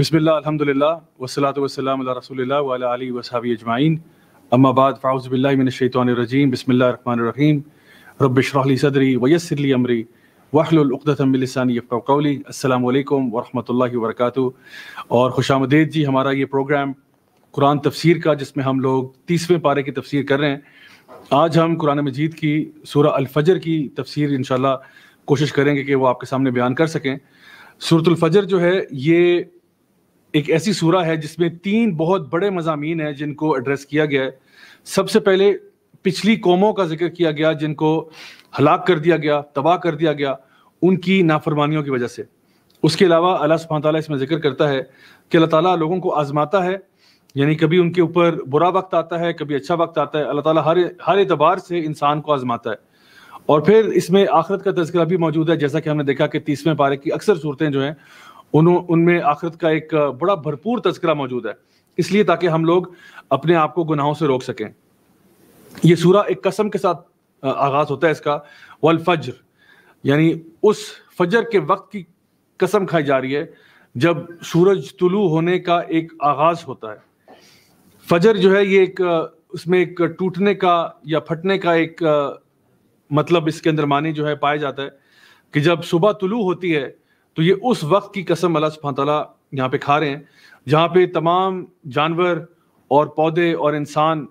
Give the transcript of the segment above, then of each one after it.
बिसमिल्ल अलहमदिल्ला वसलात वसलम रसोल्ला वाली वसाबी अजमाइन अम्माबाद फ़ाउज़बिल्लिमिनशैतरजीम बसमीम रबशरली सदरी वयसरली अमरी वाहलतमिलसानी व अल्लाम व बरकातहू और खुश जी हमारा ये प्रोग्राम कुरान तफसीर का जिसमें हम लोग तीसवें पारे की तफसीर कर रहे हैं आज हम कुरान मजीद की सूरह फजर की तफसीर इंशाल्लाह कोशिश करेंगे कि वो आपके सामने बयान कर सकें फजर जो है ये एक ऐसी सूरा है जिसमें तीन बहुत बड़े मजामी हैं जिनको एड्रेस किया गया है सबसे पहले पिछली कौमों का जिक्र किया गया जिनको हलाक कर दिया गया तबाह कर दिया गया उनकी नाफरमानियों की वजह से उसके अलावा अल्लाह सुबह तला इसमें जिक्र करता है कि अल्लाह ताली लोगों को आजमाता है यानी कभी उनके ऊपर बुरा वक्त आता है कभी अच्छा वक्त आता है अल्लाह ताली हर हर एतबार से इंसान को आजमाता है और फिर इसमें आखरत का तस्करा भी मौजूद है जैसा कि हमने देखा कि तीसवें पारे की अक्सर सूरतें जो हैं उनमें आखिरत का एक बड़ा भरपूर तस्करा मौजूद है इसलिए ताकि हम लोग अपने आप को गुनाहों से रोक सकें यह सूरा एक कसम के साथ आगाज होता है इसका वल फज्र यानी उस फजर के वक्त की कसम खाई जा रही है जब सूरज तुलू होने का एक आगाज होता है फजर जो है ये एक उसमें एक टूटने का या फटने का एक मतलब इसके अंदर मानी जो है पाया जाता है कि जब सुबह तुलू होती है तो ये उस वक्त की कसम अल्लाह सुबह तला यहाँ पे खा रहे हैं जहाँ पे तमाम जानवर और पौधे और इंसान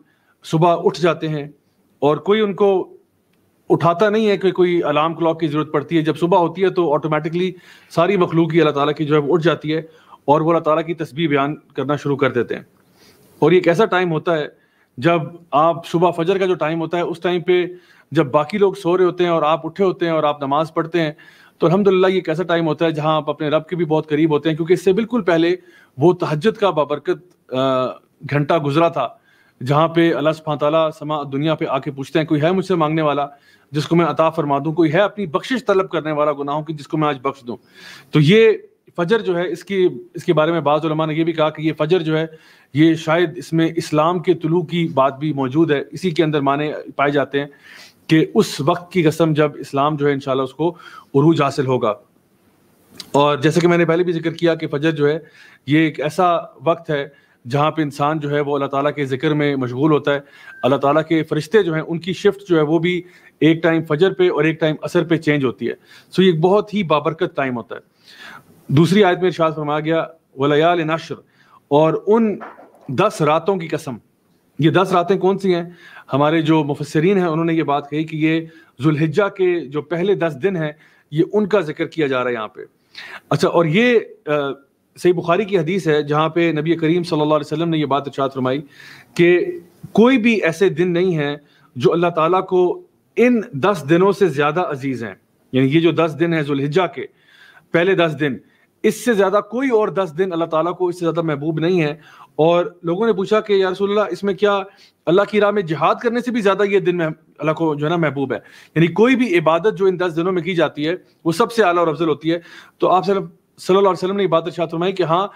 सुबह उठ जाते हैं और कोई उनको उठाता नहीं है कि कोई अलार्म क्लॉक की ज़रूरत पड़ती है जब सुबह होती है तो ऑटोमेटिकली सारी मखलूक ही अल्लाह ताला की जो है उठ जाती है और वो अल्लाह ताला की तस्वीर बयान करना शुरू कर देते हैं और ये एक ऐसा टाइम होता है जब आप सुबह फजर का जो टाइम होता है उस टाइम पे जब बाकी लोग सो रहे होते हैं और आप उठे होते हैं और आप नमाज़ पढ़ते हैं तो अलहमदिल्ला ये कैसा टाइम होता है जहाँ आप अपने रब के भी बहुत करीब होते हैं क्योंकि इससे बिल्कुल पहले वो तहजद का बाबरकत घंटा गुजरा था जहाँ पे अल्लाह सुबह तला समा दुनिया पे आके पूछते हैं कोई है मुझसे मांगने वाला जिसको मैं अता फरमा दूँ कोई है अपनी बख्शिश तलब करने वाला गुनाहों की जिसको मैं आज बख्श दूँ तो ये फजर जो है इसकी इसके बारे में बाज़ ने यह भी कहा कि ये फजर जो है ये शायद इसमें इस्लाम के तुलू की बात भी मौजूद है इसी के अंदर माने पाए जाते हैं कि उस वक्त की कसम जब इस्लाम जो है इन उसको उरूज हासिल होगा और जैसे कि मैंने पहले भी जिक्र किया कि फजर जो है ये एक ऐसा वक्त है जहाँ पे इंसान जो है वो अल्लाह ताला के ज़िक्र में मशगूल होता है अल्लाह ताला के फरिश्ते जो हैं उनकी शिफ्ट जो है वो भी एक टाइम फजर पे और एक टाइम असर पे चेंज होती है सो ये बहुत ही बाबरकत टाइम होता है दूसरी आयत में इर्शाद फरमाया गया वलयाल नशर और उन दस रातों की कसम ये दस रातें कौन सी हैं हमारे जो मुफसरीन हैं उन्होंने ये बात कही कि ये जुल्हिजा के जो पहले दस दिन हैं ये उनका जिक्र किया जा रहा है यहाँ पे अच्छा और ये सही बुखारी की हदीस है जहाँ पे नबी करीम सल्लल्लाहु अलैहि वसल्लम ने ये बात इर्शाद फरमाई कि कोई भी ऐसे दिन नहीं हैं जो अल्लाह ताला को इन दस दिनों से ज़्यादा अजीज़ हैं यानी ये जो दस दिन हैं जुल्हिज्जा के पहले दस दिन इससे ज़्यादा कोई और दस दिन अल्लाह ताला को इससे ज़्यादा महबूब नहीं है और लोगों ने पूछा कि यारसोल्ला इसमें क्या अल्लाह की राह में जिहाद करने से भी ज़्यादा ये दिन में अल्लाह को जो है ना महबूब है यानी कोई भी इबादत जो इन दस दिनों में की जाती है वो सबसे आला और अफजल होती है तो आप सल्लल्लाहु अलैहि वसल्लम ने इबादत शाह फरमाई कि हाँ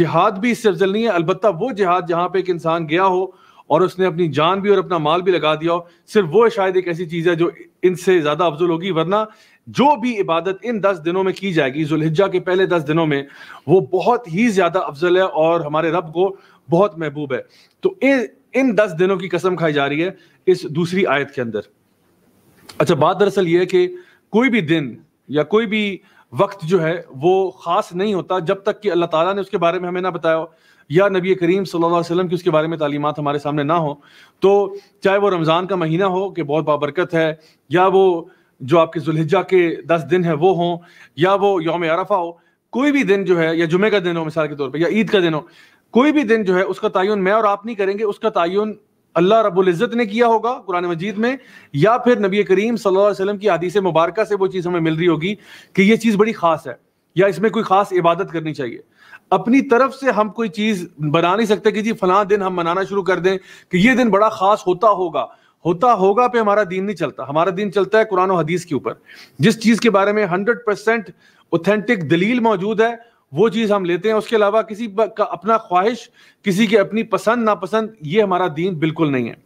जिहाद भी इससे अफजल नहीं है अलबत्त वो जिहाद जहाँ पे एक इंसान गया हो और उसने अपनी जान भी और अपना माल भी लगा दिया हो सिर्फ वो शायद एक ऐसी चीज़ है जो इनसे ज़्यादा अफजल होगी वरना जो भी इबादत इन दस दिनों में की जाएगी जुल्हिजा के पहले दस दिनों में वो बहुत ही ज़्यादा अफजल है और हमारे रब को बहुत महबूब है तो इन इन दस दिनों की कसम खाई जा रही है इस दूसरी आयत के अंदर अच्छा बात दरअसल यह है कि कोई भी दिन या कोई भी वक्त जो है वो ख़ास नहीं होता जब तक कि अल्लाह ताला ने उसके बारे में हमें ना बताया या नबी करीम सल्लल्लाहु अलैहि वसल्लम की उसके बारे में तालीमत हमारे सामने ना हो तो चाहे वो रमज़ान का महीना हो कि बहुत बाबरकत है या वो जो आपके जुल्हिजा के दस दिन है वो हों या वो योम अरफा हो कोई भी दिन जो है या जुमे का दिन हो मिसाल के तौर पर या ईद का दिन हो कोई भी दिन जो है उसका तयन मैं और आप नहीं करेंगे उसका तयन अल्लाह रब्बुल इज़्ज़त ने किया होगा कुरान मजीद में या फिर नबी करीम सल्लल्लाहु अलैहि वसल्लम की हदीस मुबारक से वो चीज़ हमें मिल रही होगी कि ये चीज़ बड़ी ख़ास है या इसमें कोई ख़ास इबादत करनी चाहिए अपनी तरफ से हम कोई चीज़ बना नहीं सकते कि जी फला दिन हम मनाना शुरू कर दें कि ये दिन बड़ा ख़ास होता होगा होता होगा पे हमारा दीन नहीं चलता हमारा दीन चलता है कुरान और हदीस के ऊपर जिस चीज़ के बारे में हंड्रेड परसेंट ऑथेंटिक दलील मौजूद है वो चीज़ हम लेते हैं उसके अलावा किसी का अपना ख्वाहिश किसी की अपनी पसंद नापसंद ये हमारा दीन बिल्कुल नहीं है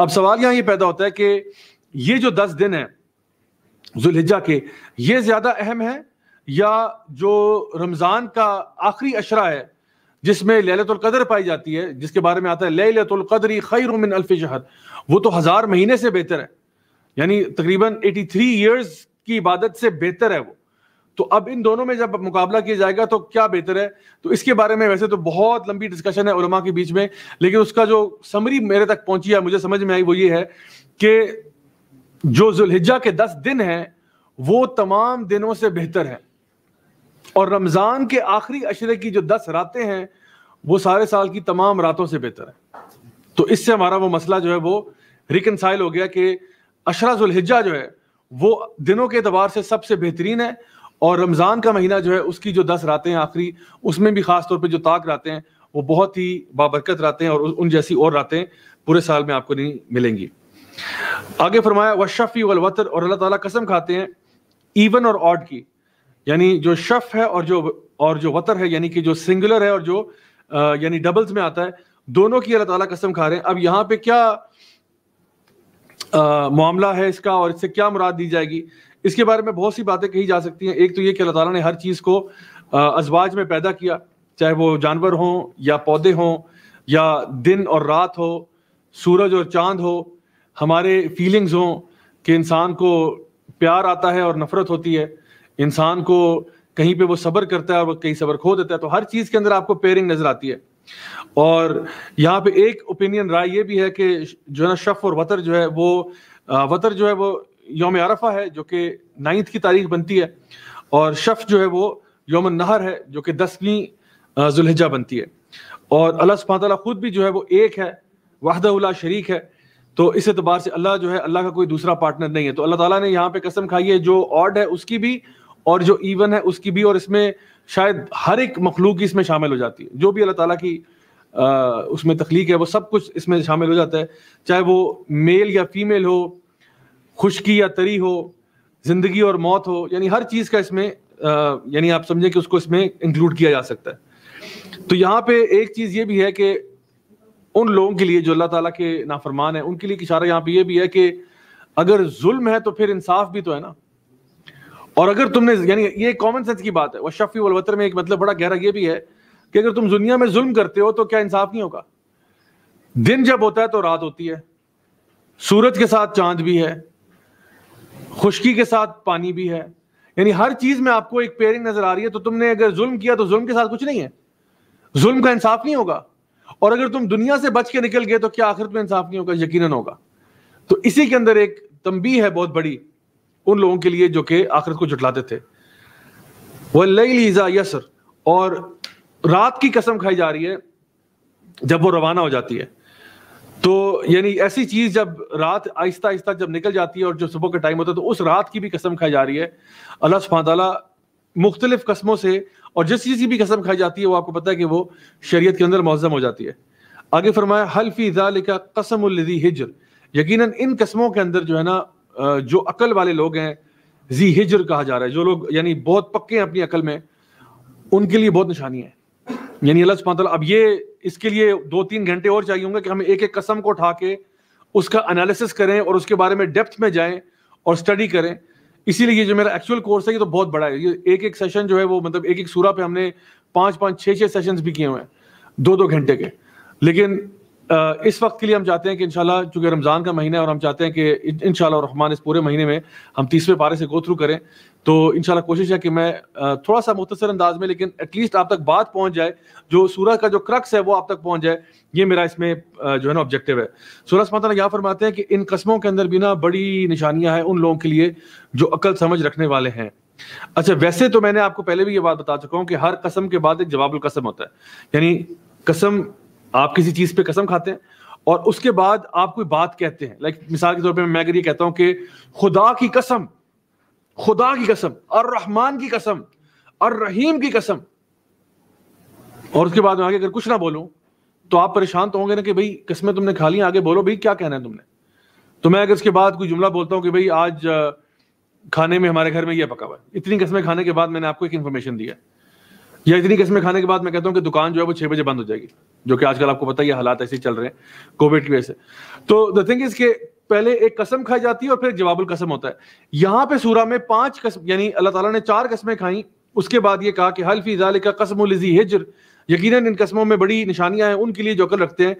अब सवाल यहाँ ये पैदा होता है कि ये जो दस दिन है जुल्हिजा के ये ज़्यादा अहम है या जो रमज़ान का आखिरी अशरा है जिसमें कदर पाई जाती है जिसके बारे में आता है ललतुल्कदरी खैर मिन शहर वो तो हज़ार महीने से बेहतर है यानी तकरीबन 83 थ्री ईयर्स की इबादत से बेहतर है वो तो अब इन दोनों में जब मुकाबला किया जाएगा तो क्या बेहतर है तो इसके बारे में वैसे तो बहुत लंबी डिस्कशन है उलमा के बीच में लेकिन उसका जो समरी मेरे तक पहुंची है मुझे समझ में आई वो ये है कि जो जुल्हिजा के दस दिन हैं वो तमाम दिनों से बेहतर है और रमज़ान के आखिरी अशरे की जो दस रातें हैं वो सारे साल की तमाम रातों से बेहतर है तो इससे हमारा वो मसला जो है वो रिकनसाइल हो गया कि अशरा जुल्हिजा जो है वो दिनों के अतबार से सबसे बेहतरीन है और रमज़ान का महीना जो है उसकी जो दस रातें आखिरी उसमें भी ख़ास तौर पर जो ताक रातें हैं वो बहुत ही बाबरकत रातें और उन जैसी और रातें पूरे साल में आपको नहीं मिलेंगी आगे फरमाया वशफ़ी वलवतर और अल्लाह ताला कसम खाते हैं इवन और ऑड की यानी जो शफ है और जो और जो वतर है यानी कि जो सिंगुलर है और जो यानी डबल्स में आता है दोनों की अल्लाह ताला कसम खा रहे हैं अब यहाँ पे क्या मामला है इसका और इससे क्या मुराद दी जाएगी इसके बारे में बहुत सी बातें कही जा सकती हैं एक तो ये कि अल्लाह ताला ने हर चीज़ को अजवाज में पैदा किया चाहे वो जानवर हों या पौधे हों या दिन और रात हो सूरज और चांद हो हमारे फीलिंग्स हों कि इंसान को प्यार आता है और नफरत होती है इंसान को कहीं पे वो सब्र करता है और कहीं सब्र खो देता है तो हर चीज़ के अंदर आपको पेयरिंग नज़र आती है और यहाँ पे एक ओपिनियन राय ये भी है कि जो है ना शफ और वतर जो है वो वतर जो है वो योम अरफा है जो कि नाइन्थ की तारीख बनती है और शफ जो है वो योम नहर है जो कि दसवीं जुल्हिजा बनती है और अल्लाह सुबह खुद भी जो है वो एक है वाहदा शरीक है तो इस एतबार से अल्लाह जो है अल्लाह का कोई दूसरा पार्टनर नहीं है तो अल्लाह ताला ने यहाँ पे कसम खाई है जो ऑड है उसकी भी और जो इवन है उसकी भी और इसमें शायद हर एक मखलूक इसमें शामिल हो जाती है जो भी अल्लाह ताला की आ, उसमें तख्लीक है वो सब कुछ इसमें शामिल हो जाता है चाहे वो मेल या फीमेल हो खुशकी या तरी हो जिंदगी और मौत हो यानी हर चीज का इसमें यानी आप समझे कि उसको इसमें इंक्लूड किया जा सकता है तो यहाँ पे एक चीज ये भी है कि उन लोगों के लिए जो अल्लाह ताला के नाफरमान है उनके लिए इशारा यहाँ पे ये भी है कि अगर जुल्म है तो फिर इंसाफ भी तो है ना और अगर तुमने यानी ये कॉमन सेंस की बात है वह शफी वलवतर में एक मतलब बड़ा गहरा ये भी है कि अगर तुम दुनिया में जुल्म करते हो तो क्या इंसाफ नहीं होगा दिन जब होता है तो रात होती है सूरज के साथ चांद भी है खुशकी के साथ पानी भी है यानी हर चीज में आपको एक पेयरिंग नजर आ रही है तो तुमने अगर जुल्म किया तो जुल्म के साथ कुछ नहीं है जुल्म का इंसाफ नहीं होगा और अगर तुम दुनिया से बच के निकल गए तो क्या आखिरत में इंसाफ नहीं होगा यकीन होगा तो इसी के अंदर एक तंबी है बहुत बड़ी उन लोगों के लिए जो कि आखिरत को जुटलाते थे वह लई लीजा यसर और रात की कसम खाई जा रही है जब वो रवाना हो जाती है तो यानी ऐसी चीज जब रात आहिस्ता आहिस्ता जब निकल जाती है और जो सुबह का टाइम होता है तो उस रात की भी कसम खाई जा रही है अल्लाह सुबहाना मुख्तलिफ कस्मों से और जिस चीज़ की भी कसम खाई जाती है वो आपको पता है कि वो शरीयत के अंदर मौजम हो जाती है आगे फरमाया हल्फी का कसम हिजर यकीन इन कस्मों के अंदर जो है ना जो अकल वाले लोग हैं जी हिजर कहा जा रहा है जो लोग यानी बहुत पक्के हैं अपनी अकल में उनके लिए बहुत निशानी है यानी अल्लाह सुबह अब ये इसके लिए दो तीन घंटे और चाहिए होंगे कि हम एक एक कसम को उठा के उसका एनालिसिस करें और उसके बारे में डेप्थ में जाएं और स्टडी करें इसीलिए ये जो मेरा एक्चुअल कोर्स है ये तो बहुत बड़ा है ये एक एक सेशन जो है वो मतलब एक एक सूरा पे हमने पांच पांच छह छह सेशंस भी किए हुए हैं दो दो घंटे के लेकिन इस वक्त के लिए हम चाहते हैं कि इनशाला चूंकि रमज़ान का महीना है और हम चाहते हैं कि इन रहमान इस पूरे महीने में हम तीसवें पारे से गो थ्रू करें तो इनशाला कोशिश है कि मैं थोड़ा सा मुख्तर अंदाज में लेकिन एटलीस्ट आप तक बात पहुंच जाए जो सूरज का जो क्रक्स है वो आप तक पहुंच जाए ये मेरा इसमें जो है ना ऑब्जेक्टिव है सूरज समाता यहाँ फरमाते हैं कि इन कस्मों के अंदर बिना बड़ी निशानियां हैं उन लोगों के लिए जो अकल समझ रखने वाले हैं अच्छा वैसे तो मैंने आपको पहले भी ये बात बता चुका हूँ कि हर कसम के बाद एक जवाबुल कसम होता है यानी कसम आप किसी चीज पे कसम खाते हैं और उसके बाद आप कोई बात कहते हैं लाइक मिसाल के तौर पे मैं अगर ये कहता हूं कि खुदा की कसम खुदा की कसम और रहमान की कसम और रहीम की कसम और उसके बाद में आगे अगर कुछ ना बोलूं तो आप परेशान तो होंगे ना कि भाई कसमें तुमने खा ली आगे बोलो भाई क्या कहना है तुमने तो मैं अगर उसके बाद कोई जुमला बोलता हूँ कि भाई आज खाने में हमारे घर में यह पका हुआ है इतनी कसमें खाने के बाद मैंने आपको एक इन्फॉर्मेशन दिया या इतनी कसमें खाने के बाद मैं कहता हूँ कि दुकान जो है वो छह बजे बंद हो जाएगी जो कि आजकल आपको पता ही हालात ऐसे चल रहे हैं कोविड की वजह से तो द थिंग इज के पहले एक कसम खाई जाती है और फिर जवाबुल कसम होता है यहां पे सूरा में पांच कसम यानी अल्लाह ताला ने चार कसमें खाई उसके बाद ये कहा कि हल्फी जाल का कसम हिजर यकीनन इन कस्मों में बड़ी निशानियां हैं उनके लिए जो रखते हैं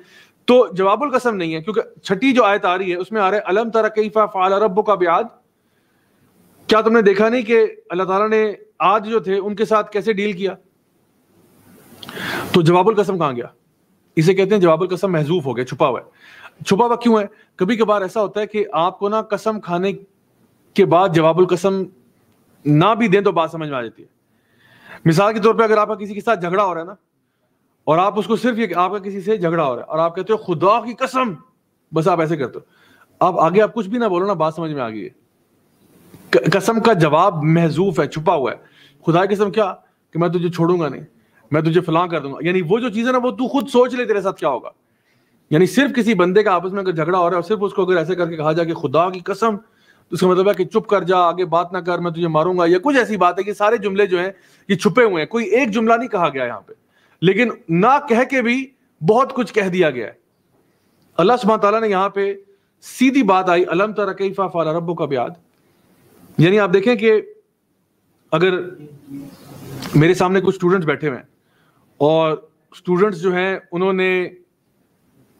तो जवाबुल कसम नहीं है क्योंकि छठी जो आयत आ रही है उसमें आ रहा है अलम तरा कई फ़ाल रब का ब्याज क्या तुमने देखा नहीं कि अल्लाह ताला ने आज जो थे उनके साथ कैसे डील किया तो जवाबुल कसम कहां गया इसे कहते हैं जवाबल कसम महजूफ हो गया छुपा हुआ है छुपा हुआ क्यों है कभी कभार ऐसा होता है कि आपको ना कसम खाने के बाद जवाबुल कसम ना भी दें तो बात समझ में आ जाती है मिसाल के तौर पे अगर आपका किसी के साथ झगड़ा हो रहा है ना और आप उसको सिर्फ ये आपका किसी से झगड़ा हो रहा है और आप कहते हो खुदा की कसम बस आप ऐसे करते हो आप आगे आप कुछ भी ना बोलो ना बात समझ में आ गई है कसम का जवाब महजूफ है छुपा हुआ है खुदा की कसम क्या कि मैं तुझे छोड़ूंगा नहीं मैं तुझे फलां कर दूंगा यानी वो जो चीज़ है ना वो तू खुद सोच ले तेरे साथ क्या होगा यानी सिर्फ किसी बंदे का आपस में अगर झगड़ा हो रहा है सिर्फ उसको अगर ऐसे करके कहा जाए कि खुदा की कसम तो उसका मतलब है कि चुप कर जा आगे बात ना कर मैं तुझे मारूंगा या कुछ ऐसी बात है कि सारे जुमले जो है ये छुपे हुए हैं कोई एक जुमला नहीं कहा गया यहाँ पे लेकिन ना कह के भी बहुत कुछ कह दिया गया है अल्लाह सुबह तला ने यहाँ पे सीधी बात आई अलम तरकीफ़ा फाल रबो का ब्याद यानी आप देखें कि अगर मेरे सामने कुछ स्टूडेंट्स बैठे हुए हैं और स्टूडेंट्स जो हैं उन्होंने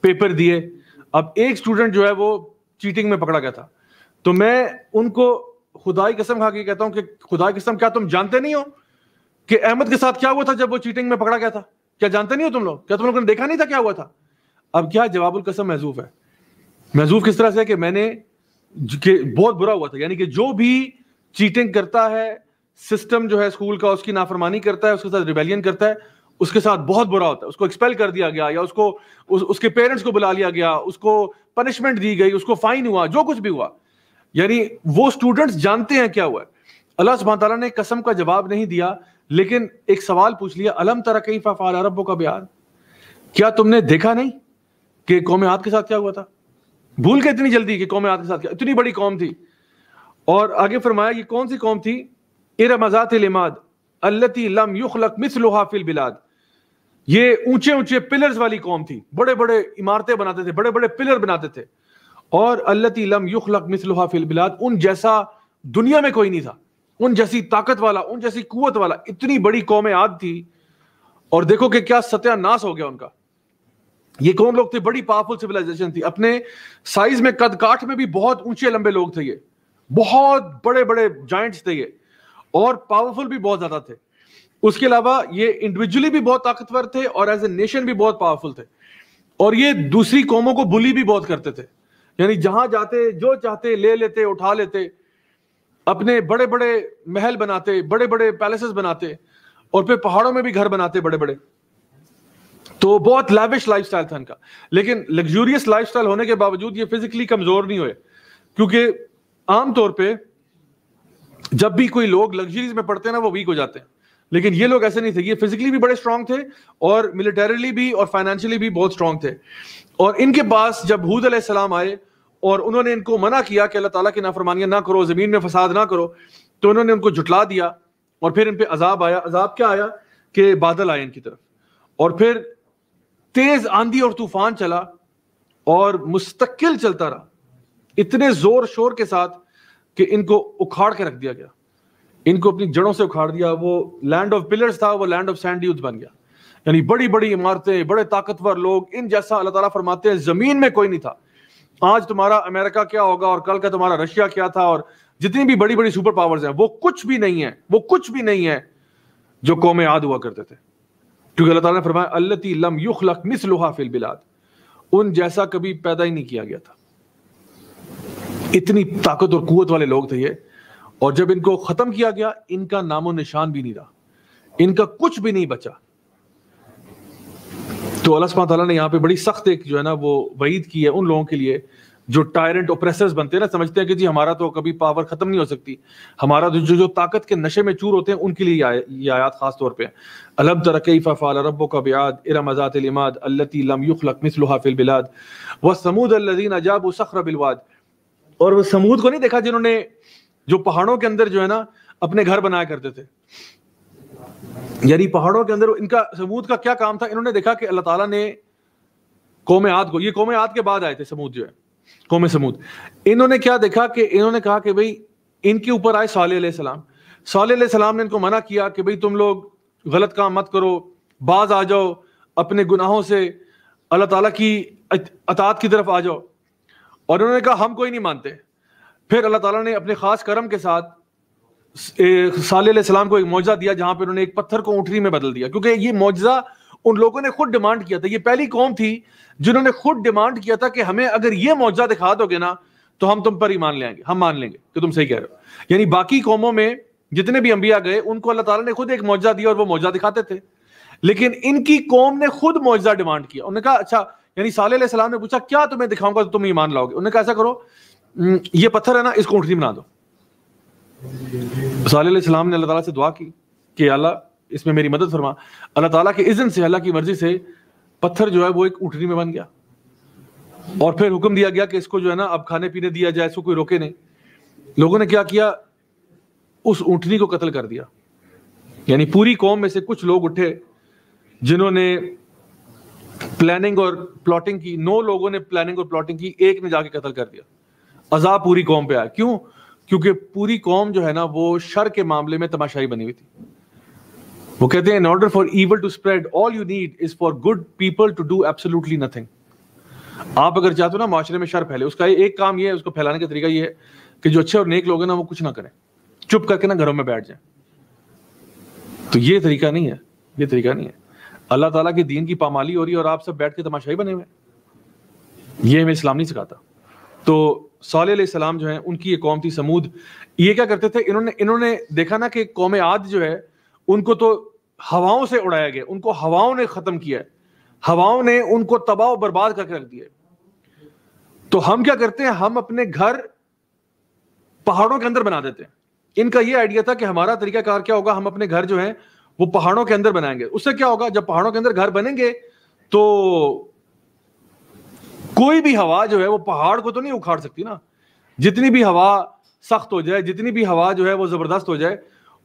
पेपर दिए अब एक स्टूडेंट जो है वो चीटिंग में पकड़ा गया था तो मैं उनको खुदाई कसम खा के कहता हूं कि खुदाई कसम क्या तुम जानते नहीं हो कि अहमद के साथ क्या हुआ था जब वो चीटिंग में पकड़ा गया था क्या जानते नहीं हो तुम लोग क्या तुम लोगों ने देखा नहीं था क्या हुआ था अब क्या जवाबुल कसम महजूफ है महजूफ किस तरह से है कि मैंने कि बहुत बुरा हुआ था यानी कि जो भी चीटिंग करता है सिस्टम जो है स्कूल का उसकी नाफरमानी करता है उसके साथ रिबेलियन करता है उसके साथ बहुत बुरा होता है उसको एक्सपेल कर दिया गया या उसको उस, उसके पेरेंट्स को बुला लिया गया उसको पनिशमेंट दी गई उसको फाइन हुआ जो कुछ भी हुआ यानी वो स्टूडेंट्स जानते हैं क्या हुआ अल्लाह सुबह तला ने कसम का जवाब नहीं दिया लेकिन एक सवाल पूछ लिया अलम तरह कई अरबों का बिहार क्या तुमने देखा नहीं कि कौम हाथ के साथ क्या हुआ था भूल के इतनी जल्दी कि कौम हाथ के साथ क्या इतनी बड़ी कौम थी और आगे फरमाया कि कौन सी कौम थी इरमजात लिमाद अल्लती लम युखलक मिसलुहा फिल बिलाद ये ऊंचे ऊंचे पिलर्स वाली कौम थी बड़े बड़े इमारतें बनाते थे बड़े बड़े पिलर बनाते थे और अल्लती युखलक मिसलुहा फिल उन जैसा दुनिया में कोई नहीं था उन जैसी ताकत वाला उन जैसी कुत वाला इतनी बड़ी कौम आद थी और देखो कि क्या सत्यानाश हो गया उनका ये कौन लोग थे बड़ी पावरफुल सिविलाइजेशन थी अपने साइज में कद काठ में भी बहुत ऊंचे लंबे लोग थे ये बहुत बड़े बड़े जॉइंट्स थे ये और पावरफुल भी बहुत ज्यादा थे उसके अलावा ये इंडिविजुअली भी बहुत ताकतवर थे और एज ए नेशन भी बहुत पावरफुल थे और ये दूसरी कौमों को बुली भी बहुत करते थे यानी जहां जाते जो चाहते ले लेते उठा लेते अपने बड़े बड़े महल बनाते बड़े बड़े पैलेसेस बनाते और फिर पहाड़ों में भी घर बनाते बड़े बड़े तो बहुत लैविश लाइफ स्टाइल था इनका लेकिन लग्जूरियस लाइफ स्टाइल होने के बावजूद ये फिजिकली कमजोर नहीं हुए क्योंकि आमतौर पर जब भी कोई लोग लग्जरीज में पढ़ते हैं ना वो वीक हो जाते हैं लेकिन ये लोग ऐसे नहीं थे ये फिजिकली भी बड़े स्ट्रांग थे और मिलिटरीली भी और फाइनेंशियली भी बहुत स्ट्रांग थे और इनके पास जब हूद सलाम आए और उन्होंने इनको मना किया कि अल्लाह ताला की नाफरमानियां ना करो ज़मीन में फसाद ना करो तो उन्होंने उनको जुटला दिया और फिर इन पर अजाब आया अजाब क्या आया कि बादल आए इनकी तरफ और फिर तेज़ आंधी और तूफान चला और मुस्तकिल चलता रहा इतने ज़ोर शोर के साथ कि इनको उखाड़ के रख दिया गया इनको अपनी जड़ों से उखाड़ दिया वो लैंड ऑफ पिलर्स था वो लैंड ऑफ सैंड यूथ बन गया यानी बड़ी बड़ी इमारतें बड़े ताकतवर लोग इन जैसा अल्लाह ताला फरमाते हैं जमीन में कोई नहीं था आज तुम्हारा अमेरिका क्या होगा और कल का तुम्हारा रशिया क्या था और जितनी भी बड़ी बड़ी सुपर पावर्स हैं वो कुछ भी नहीं है वो कुछ भी नहीं है जो कौम याद हुआ करते थे क्योंकि अल्लाह ताला ने फरमाया अल्लती लम युखलक मिसलुहा फिल बिलाद उन जैसा कभी पैदा ही नहीं किया गया था इतनी ताकत और कुत वाले लोग थे ये और जब इनको खत्म किया गया इनका नामो निशान भी नहीं रहा इनका कुछ भी नहीं बचा तो अल्लाह ताला ने यहाँ पे बड़ी सख्त एक जो है ना वो वईद की है उन लोगों के लिए जो टायरेंट ओप्रेसर्स बनते हैं ना समझते हैं कि जी हमारा तो कभी पावर खत्म नहीं हो सकती हमारा तो जो, जो ताकत के नशे में चूर होते हैं उनके लिए ये आयात खास तौर पे अलम तरकीफ़ा फ़ाल रब्बो का ब्याद इरम अजात इमाद लम युखलक मिसलुहा बिलाद व समूद अल्लीन अजाब सखर बिलवाद और वह समूद को नहीं देखा जिन्होंने जो पहाड़ों के अंदर जो है ना अपने घर बनाया करते थे यानी पहाड़ों के अंदर इनका समूद का क्या काम था इन्होंने देखा कि अल्लाह ताला ने कौम आद को ये कौम आद के बाद आए थे समूद जो है कौम समूद इन्होंने क्या देखा कि इन्होंने कहा कि भाई इनके ऊपर आए साल सलाम साल सलाम ने इनको मना किया कि भाई तुम लोग गलत काम मत करो बाज आ जाओ अपने गुनाहों से अल्लाह ताला की अतात की तरफ आ जाओ और उन्होंने कहा हम कोई नहीं मानते फिर अल्लाह ताला ने अपने खास करम के साथ सलाम को एक मुआवजा दिया जहां पर उन्होंने एक पत्थर को ऊँटनी में बदल दिया क्योंकि ये मुआवजा उन लोगों ने खुद डिमांड किया था ये पहली कौम थी जिन्होंने खुद डिमांड किया था कि हमें अगर ये मुआवजा दिखा दोगे ना तो हम तुम पर ही मान लेंगे हम मान लेंगे कि तुम सही कह रहे हो यानी बाकी कौमों में जितने भी अंबिया गए उनको अल्लाह ताला ने खुद एक मुआवजा दिया और वो मुआवजा दिखाते थे लेकिन इनकी कौम ने खुद मुआवजा डिमांड किया उन्होंने कहा अच्छा यानी सलाम ने पूछा क्या तुम्हें दिखाऊंगा तो तुम ईमान लाओगे उन्होंने कहा ऐसा करो हम्म, ये पत्थर है ना इसको उठनी बना दो सलाम ने अल्लाह ताला से दुआ की कि अल्लाह इसमें मेरी मदद फरमा अल्लाह ताला के इज्जत से अल्लाह की मर्ज़ी से पत्थर जो है वो एक उठनी में बन गया और फिर हुक्म दिया गया कि इसको जो है ना अब खाने पीने दिया जाए इसको कोई रोके नहीं लोगों ने क्या किया उस ऊँटनी को कत्ल कर दिया यानी पूरी कौम में से कुछ लोग उठे जिन्होंने प्लानिंग और प्लॉटिंग की नौ लोगों ने प्लानिंग और प्लॉटिंग की एक ने जाके कत्ल कर दिया अजा पूरी कौम पे आया क्यों क्योंकि पूरी कौम जो है ना वो शर के मामले में तमाशाई बनी हुई थी वो कहते हैं in order for evil to spread all you need is for good people to do absolutely nothing आप अगर चाहते हो ना माशरे में शर फैले उसका एक काम ये है उसको फैलाने का तरीका ये है कि जो अच्छे और नेक लोग हैं ना वो कुछ ना करें चुप करके ना घरों में बैठ जाए तो ये तरीका नहीं है ये तरीका नहीं है अल्लाह ताला के दीन की पामाली हो रही है और आप सब बैठ के तमाशाई बने हुए ये हमें इस्लाम नहीं सिखाता तो सलाम जो है उनकी ये कौम थी समूद ये क्या करते थे इन्होंने इन्होंने देखा ना कि कौम आद जो है उनको तो हवाओं से उड़ाया गया उनको हवाओं ने खत्म किया है हवाओं ने उनको तबाह बर्बाद करके रख दिया तो हम क्या करते हैं हम अपने घर पहाड़ों के अंदर बना देते हैं इनका ये आइडिया था कि हमारा तरीकाकार क्या होगा हम अपने घर जो है वो पहाड़ों के अंदर बनाएंगे उससे क्या होगा जब पहाड़ों के अंदर घर बनेंगे तो कोई भी हवा जो है वो पहाड़ को तो नहीं उखाड़ सकती ना जितनी भी हवा सख्त हो जाए जितनी भी हवा जो है वो जबरदस्त हो जाए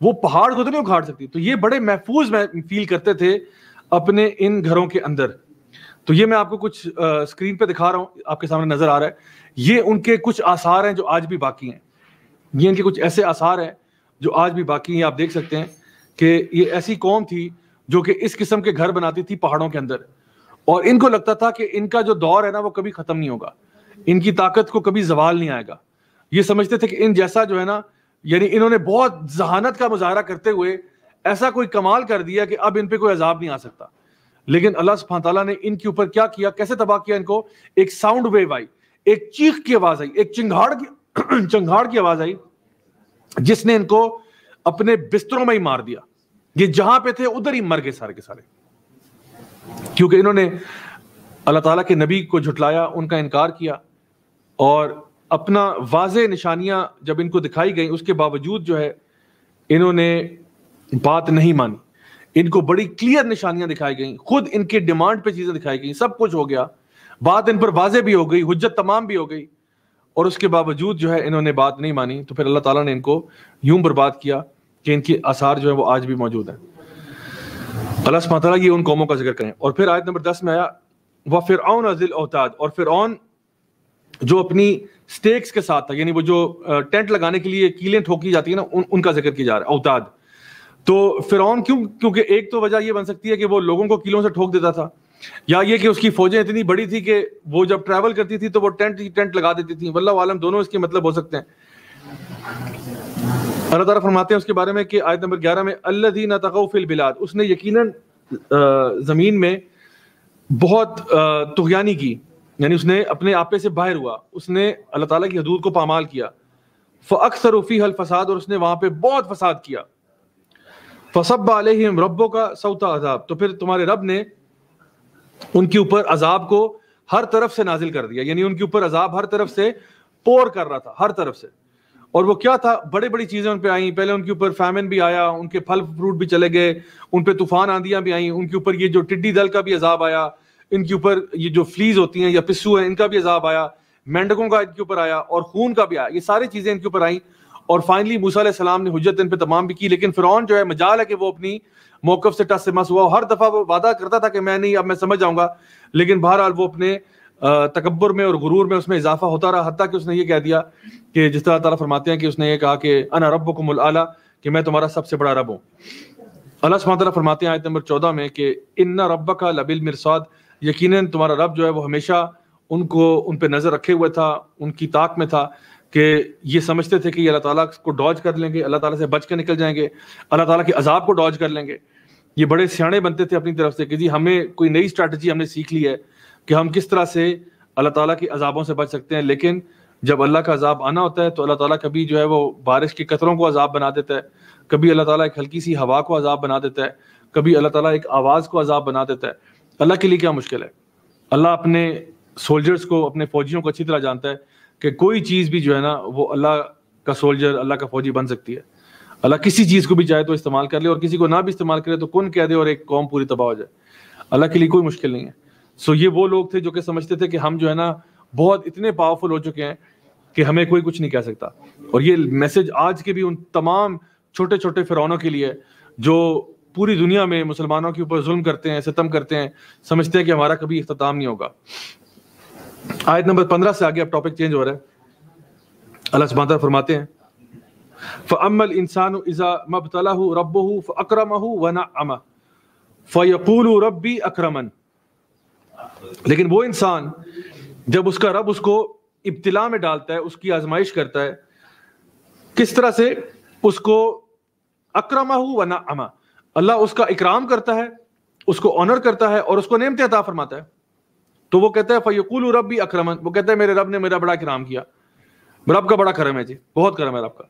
वो पहाड़ को तो नहीं उखाड़ सकती तो ये बड़े महफूज फील करते थे अपने इन घरों के अंदर तो ये मैं आपको कुछ आ, स्क्रीन पे दिखा रहा हूँ आपके सामने नजर आ रहा है ये उनके कुछ आसार हैं जो आज भी बाकी हैं ये इनके कुछ ऐसे आसार हैं जो आज भी बाकी हैं आप देख सकते हैं कि ये ऐसी कौम थी जो कि इस किस्म के घर बनाती थी पहाड़ों के अंदर और इनको लगता था कि इनका जो दौर है ना वो कभी खत्म नहीं होगा इनकी ताकत को कभी जवाल नहीं आएगा ये समझते थे कि इन जैसा जो है ना यानी इन्होंने बहुत जहानत का मुजाहरा करते हुए ऐसा कोई कमाल कर दिया कि अब इन पे कोई अजाब नहीं आ सकता लेकिन अल्लाह सुबह ने इनके ऊपर क्या किया कैसे तबाह किया इनको एक साउंड वेव आई एक चीख की आवाज आई एक चिंगाड़ की चंगाड़ की आवाज आई जिसने इनको अपने बिस्तरों में ही मार दिया ये जहां पे थे उधर ही मर गए सारे के सारे क्योंकि इन्होंने अल्लाह ताला के नबी को झुटलाया उनका इनकार किया और अपना वाज निशानियाँ जब इनको दिखाई गई उसके बावजूद जो है इन्होंने बात नहीं मानी इनको बड़ी क्लियर निशानियां दिखाई गई खुद इनके डिमांड पे चीजें दिखाई गई सब कुछ हो गया बात इन पर वाजे भी हो गई हजत तमाम भी हो गई और उसके बावजूद जो है इन्होंने बात नहीं मानी तो फिर अल्लाह ताला ने इनको यूं बर्बाद किया कि इनकी आसार जो है वो आज भी मौजूद है अल्लाह सुबह ये उन कौमों का जिक्र करें और फिर आयत नंबर दस में आया व फिर अजिल अवताद और फिर जो अपनी स्टेक्स के साथ था यानी वो जो टेंट लगाने के लिए कीलें ठोकी जाती है ना उन, उनका जिक्र किया जा रहा है अवताद तो फिर क्यों क्योंकि एक तो वजह यह बन सकती है कि वो लोगों को कीलों से ठोक देता था या ये कि उसकी फौजें इतनी बड़ी थी कि वो जब ट्रैवल करती थी तो वो टेंट टेंट लगा देती थी वल्ला आलम दोनों इसके मतलब हो सकते हैं अल्लाह फरमाते हैं उसके बारे में कि आयत नंबर 11 में अल्लदीन तगौफिल बिलाद उसने यकीनन ज़मीन में बहुत तुगयानी की यानी उसने अपने आपे से बाहर हुआ उसने अल्लाह ताला की हदूद को पामाल किया फ़क्सर उफ़ी हल फसाद और उसने वहाँ पे बहुत फसाद किया फसब अलहम रब्बों का सौता अजाब तो फिर तुम्हारे रब ने उनके ऊपर अजाब को हर तरफ से नाजिल कर दिया यानी उनके ऊपर अजाब हर तरफ से पोर कर रहा था हर तरफ से और वो क्या था बड़ी बड़ी चीजें उन पर आई पहले उनके ऊपर फैमिन भी आया उनके फल फ्रूट भी चले गए उन पर तूफान आंधियां भी आई उनके ऊपर ये जो टिड्डी दल का भी अजाब आया इनके ऊपर ये जो फ्लीज होती हैं या पिस्सू है इनका भी अजाब आया मेंढकों का इनके ऊपर आया और खून का भी आया ये सारी चीजें इनके ऊपर आई और फाइनली मूसा सलाम ने हजरत इन पर तमाम भी की लेकिन फिर जो है मजाल है कि वो अपनी मौकफ से टस से मस हुआ हर दफा वो वादा करता था कि मैं नहीं अब मैं समझ जाऊंगा लेकिन बहरहाल वो अपने तकबर में और गुरूर में उसमें इजाफा होता रहा हती कि उसने ये कह दिया कि जिस तरह तारा फरमाते हैं कि उसने ये कहा कि अना रब को मुला कि मैं तुम्हारा सबसे बड़ा रब हूँ अल्लाह सुबह फरमाते हैं आयत नंबर चौदह में कि इन्ना रब का लबिल मिरसाद यकीन तुम्हारा रब जो है वो हमेशा उनको उन पर नज़र रखे हुए था उनकी ताक में था कि ये समझते थे कि अल्लाह ताला को डॉज कर लेंगे अल्लाह ताला से बच के निकल जाएंगे अल्लाह ताला के अजाब को डॉज कर लेंगे ये बड़े सियाणे बनते थे अपनी तरफ से कि जी हमें कोई नई स्ट्रैटेजी हमने सीख ली है कि हम किस तरह से अल्लाह ताला के अजाबों से बच सकते हैं लेकिन जब अल्लाह का अजाब आना होता है तो अल्लाह ताला कभी जो है वो बारिश के कतरों को अजाब बना देता है कभी अल्लाह ताला एक हल्की सी हवा को अजाब बना देता है कभी अल्लाह ताला एक आवाज़ को अजाब बना देता है अल्लाह के लिए क्या मुश्किल है अल्लाह अपने सोल्जर्स को अपने फौजियों को अच्छी तरह जानता है कि कोई चीज़ भी जो है ना वो अल्लाह का सोल्जर अल्लाह का फौजी बन सकती है अल्लाह किसी चीज़ को भी चाहे तो इस्तेमाल कर ले और किसी को ना भी इस्तेमाल करे तो कौन कह दे और एक कौम पूरी तबाह हो जाए अल्लाह के लिए कोई मुश्किल नहीं है सो ये वो लोग थे जो कि समझते थे कि हम जो है ना बहुत इतने पावरफुल हो चुके हैं कि हमें कोई कुछ नहीं कह सकता और ये मैसेज आज के भी उन तमाम छोटे छोटे फिरौनों के लिए जो पूरी दुनिया में मुसलमानों के ऊपर जुल्म करते हैं सितम करते हैं समझते हैं कि हमारा कभी अख्ताम नहीं होगा आयत नंबर पंद्रह से आगे अब टॉपिक चेंज हो रहा है अल्लाह सुबह फरमाते हैं फ़मल इंसान इज़ा तला रब अक्रम वना अमा फ़यकूल रबी अक्रमन लेकिन वो इंसान जब उसका रब उसको इब्तिला में डालता है उसकी आजमाइश करता है किस तरह से उसको अक्रमा हु व ना अमा अल्लाह उसका इकराम करता है उसको ऑनर करता है और उसको नेमते अता फरमाता है तो वो कहता है फ़यकूल रब भी अक्रमन वो कहता है मेरे रब ने मेरा बड़ा इकराम किया रब का बड़ा करम है जी बहुत करम है रब का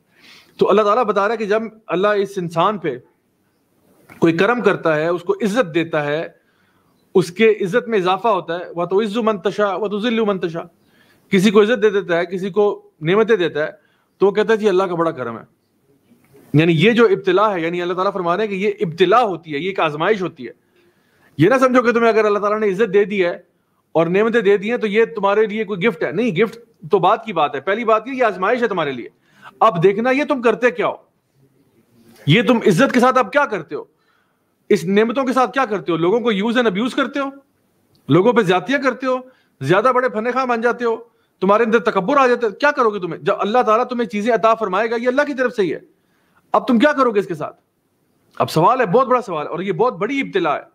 तो अल्लाह ताला बता रहा है कि जब अल्लाह इस इंसान पे कोई करम करता है उसको इज्जत देता है उसके इज्जत में इजाफा होता है वह तो इज्जु मंतशा वह तो मंतशा किसी को इज्जत दे देता है किसी को नियमतें देता है तो वो कहता है कि अल्लाह का बड़ा करम है यानी ये जो इब्तला है यानी अल्लाह ताला फरमा रहे हैं कि ये इब्तला होती है ये एक आजमाइश होती है ये ना समझो कि तुम्हें अगर अल्लाह ताला ने इज्जत दे दी है और नियमतें दे दी हैं तो ये तुम्हारे लिए कोई गिफ्ट है नहीं गिफ्ट तो बात की बात है पहली बात ये आजमाइश है तुम्हारे लिए अब देखना ये तुम करते क्या हो ये तुम इज्जत के साथ अब क्या करते हो इस नियमतों के साथ क्या करते हो लोगों को यूज एंड अब्यूज करते हो लोगों पर ज्यादतियां करते हो ज्यादा बड़े खा मान जाते हो तुम्हारे अंदर तकबर आ जाते क्या करोगे तुम्हें जब अल्लाह ताला तुम्हें चीजें अता फरमाएगा ये अल्लाह की तरफ से ही है अब तुम क्या करोगे इसके साथ अब सवाल है बहुत बड़ा सवाल है और ये बहुत बड़ी इब्तला है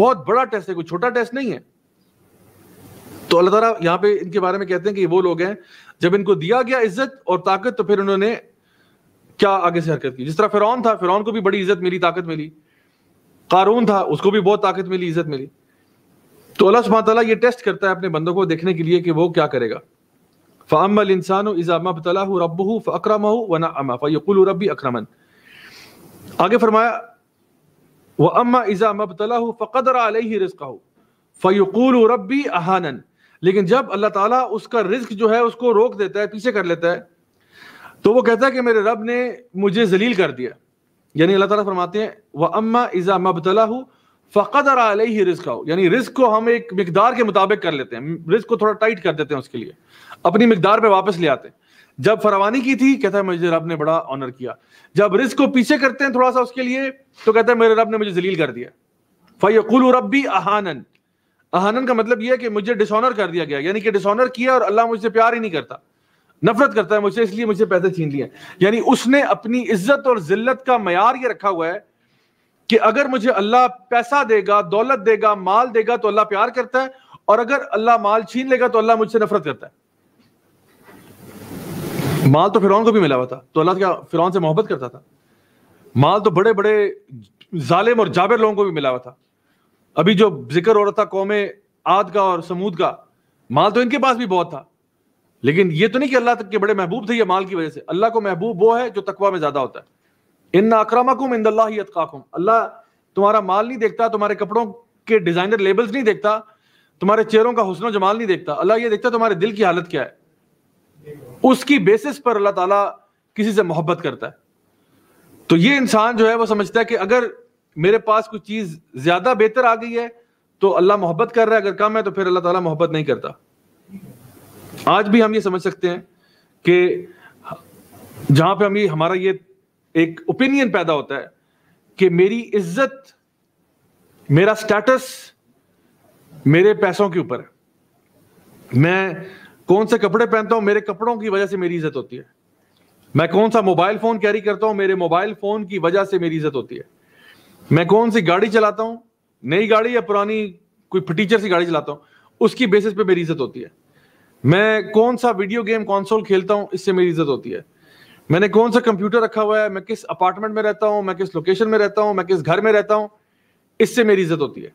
बहुत बड़ा टेस्ट है कोई छोटा टेस्ट नहीं है तो अल्लाह तारा यहाँ पे इनके बारे में कहते हैं कि वो लोग हैं जब इनको दिया गया इज्जत और ताकत तो फिर उन्होंने क्या आगे से हरकत की जिस तरह फिरौन था फिरौन को भी बड़ी इज्जत मिली ताकत मिली कारून था उसको भी बहुत ताकत मिली इज्जत मिली तो अल्लाह सुबह तला ये टेस्ट करता है अपने बंदों को देखने के लिए कि वो क्या करेगा फ़ामल इंसान इज़ामा बतला रब हो फ़क्रम हो वना अमा रबी अक्रमन आगे फरमाया व अम्मा इज़ा मबतला हो फ़क़दर आलही रिस्क हो फ़यकुल रबी अहानन लेकिन जब अल्लाह ताला उसका रिस्क जो है उसको रोक देता है पीछे कर लेता है तो वो कहता है कि मेरे रब ने मुझे जलील कर दिया यानी अल्लाह ताला फरमाते हैं वह अम्मा इज़ा मबतला फ़क़दर अलही रिस्क हो यानी रिस्क को हम एक मकदार के मुताबिक कर लेते हैं रिस्क को थोड़ा टाइट कर देते हैं उसके लिए अपनी मकदार पर वापस ले आते हैं जब फरवानी की थी कहता है मुझे रब ने बड़ा ऑनर किया जब रिस्क को पीछे करते हैं थोड़ा सा उसके लिए तो कहता है मेरे रब ने मुझे जलील कर दिया फ़ैकुल रबी अहानन अहानन का मतलब यह है कि मुझे डिसऑनर कर दिया गया यानी कि डिसऑनर किया और अल्लाह मुझसे प्यार ही नहीं करता नफरत करता है मुझसे इसलिए मुझे पैसे छीन लिए यानी उसने अपनी इज्जत और जिल्लत का मैार ये रखा हुआ है कि अगर मुझे अल्लाह पैसा देगा दौलत देगा माल देगा तो अल्लाह प्यार करता है और अगर अल्लाह माल छीन लेगा तो अल्लाह मुझसे नफरत करता है माल तो फिरौन को भी मिला हुआ था तो अल्लाह क्या फिरौन से मोहब्बत करता था माल तो बड़े बड़े जालिम और जाबिर लोगों को भी मिला हुआ था अभी जो जिक्र हो रहा था कौम आद का और समूद का माल तो इनके पास भी बहुत था लेकिन ये तो नहीं कि अल्लाह तक के बड़े महबूब थे ये माल की वजह से अल्लाह को महबूब वो है जो तकवा में ज्यादा होता है इन अक्रमकुम इन अतकाकुम अल्लाह तुम्हारा माल नहीं देखता तुम्हारे कपड़ों के डिजाइनर लेबल्स नहीं देखता तुम्हारे चेहरों का हुसनो जमाल नहीं देखता अल्लाह ये देखता तुम्हारे दिल की हालत क्या है उसकी बेसिस पर अल्लाह ताला किसी से मोहब्बत करता है तो ये इंसान जो है वो समझता है कि अगर मेरे पास कुछ चीज ज्यादा बेहतर आ गई है तो अल्लाह मोहब्बत कर रहा है अगर कम है तो फिर अल्लाह ताला मोहब्बत नहीं करता आज भी हम ये समझ सकते हैं कि जहां पे हम ये हमारा ये एक ओपिनियन पैदा होता है कि मेरी इज्जत मेरा स्टेटस मेरे पैसों के ऊपर है मैं कौन से कपड़े पहनता हूं मेरे कपड़ों की वजह से मेरी इज्जत होती है मैं कौन सा मोबाइल फोन कैरी करता हूं मेरे मोबाइल फोन की वजह से मेरी इज्जत होती है मैं कौन सी गाड़ी चलाता हूं नई गाड़ी या पुरानी कोई फटीचर सी गाड़ी चलाता हूं उसकी बेसिस पे मेरी इज्जत होती है मैं कौन सा वीडियो गेम कॉन्सोल खेलता हूँ इससे मेरी इज्जत होती है मैंने कौन सा कंप्यूटर रखा हुआ है मैं किस अपार्टमेंट में रहता हूँ मैं किस लोकेशन में रहता हूँ मैं किस घर में रहता हूँ इससे मेरी इज्जत होती है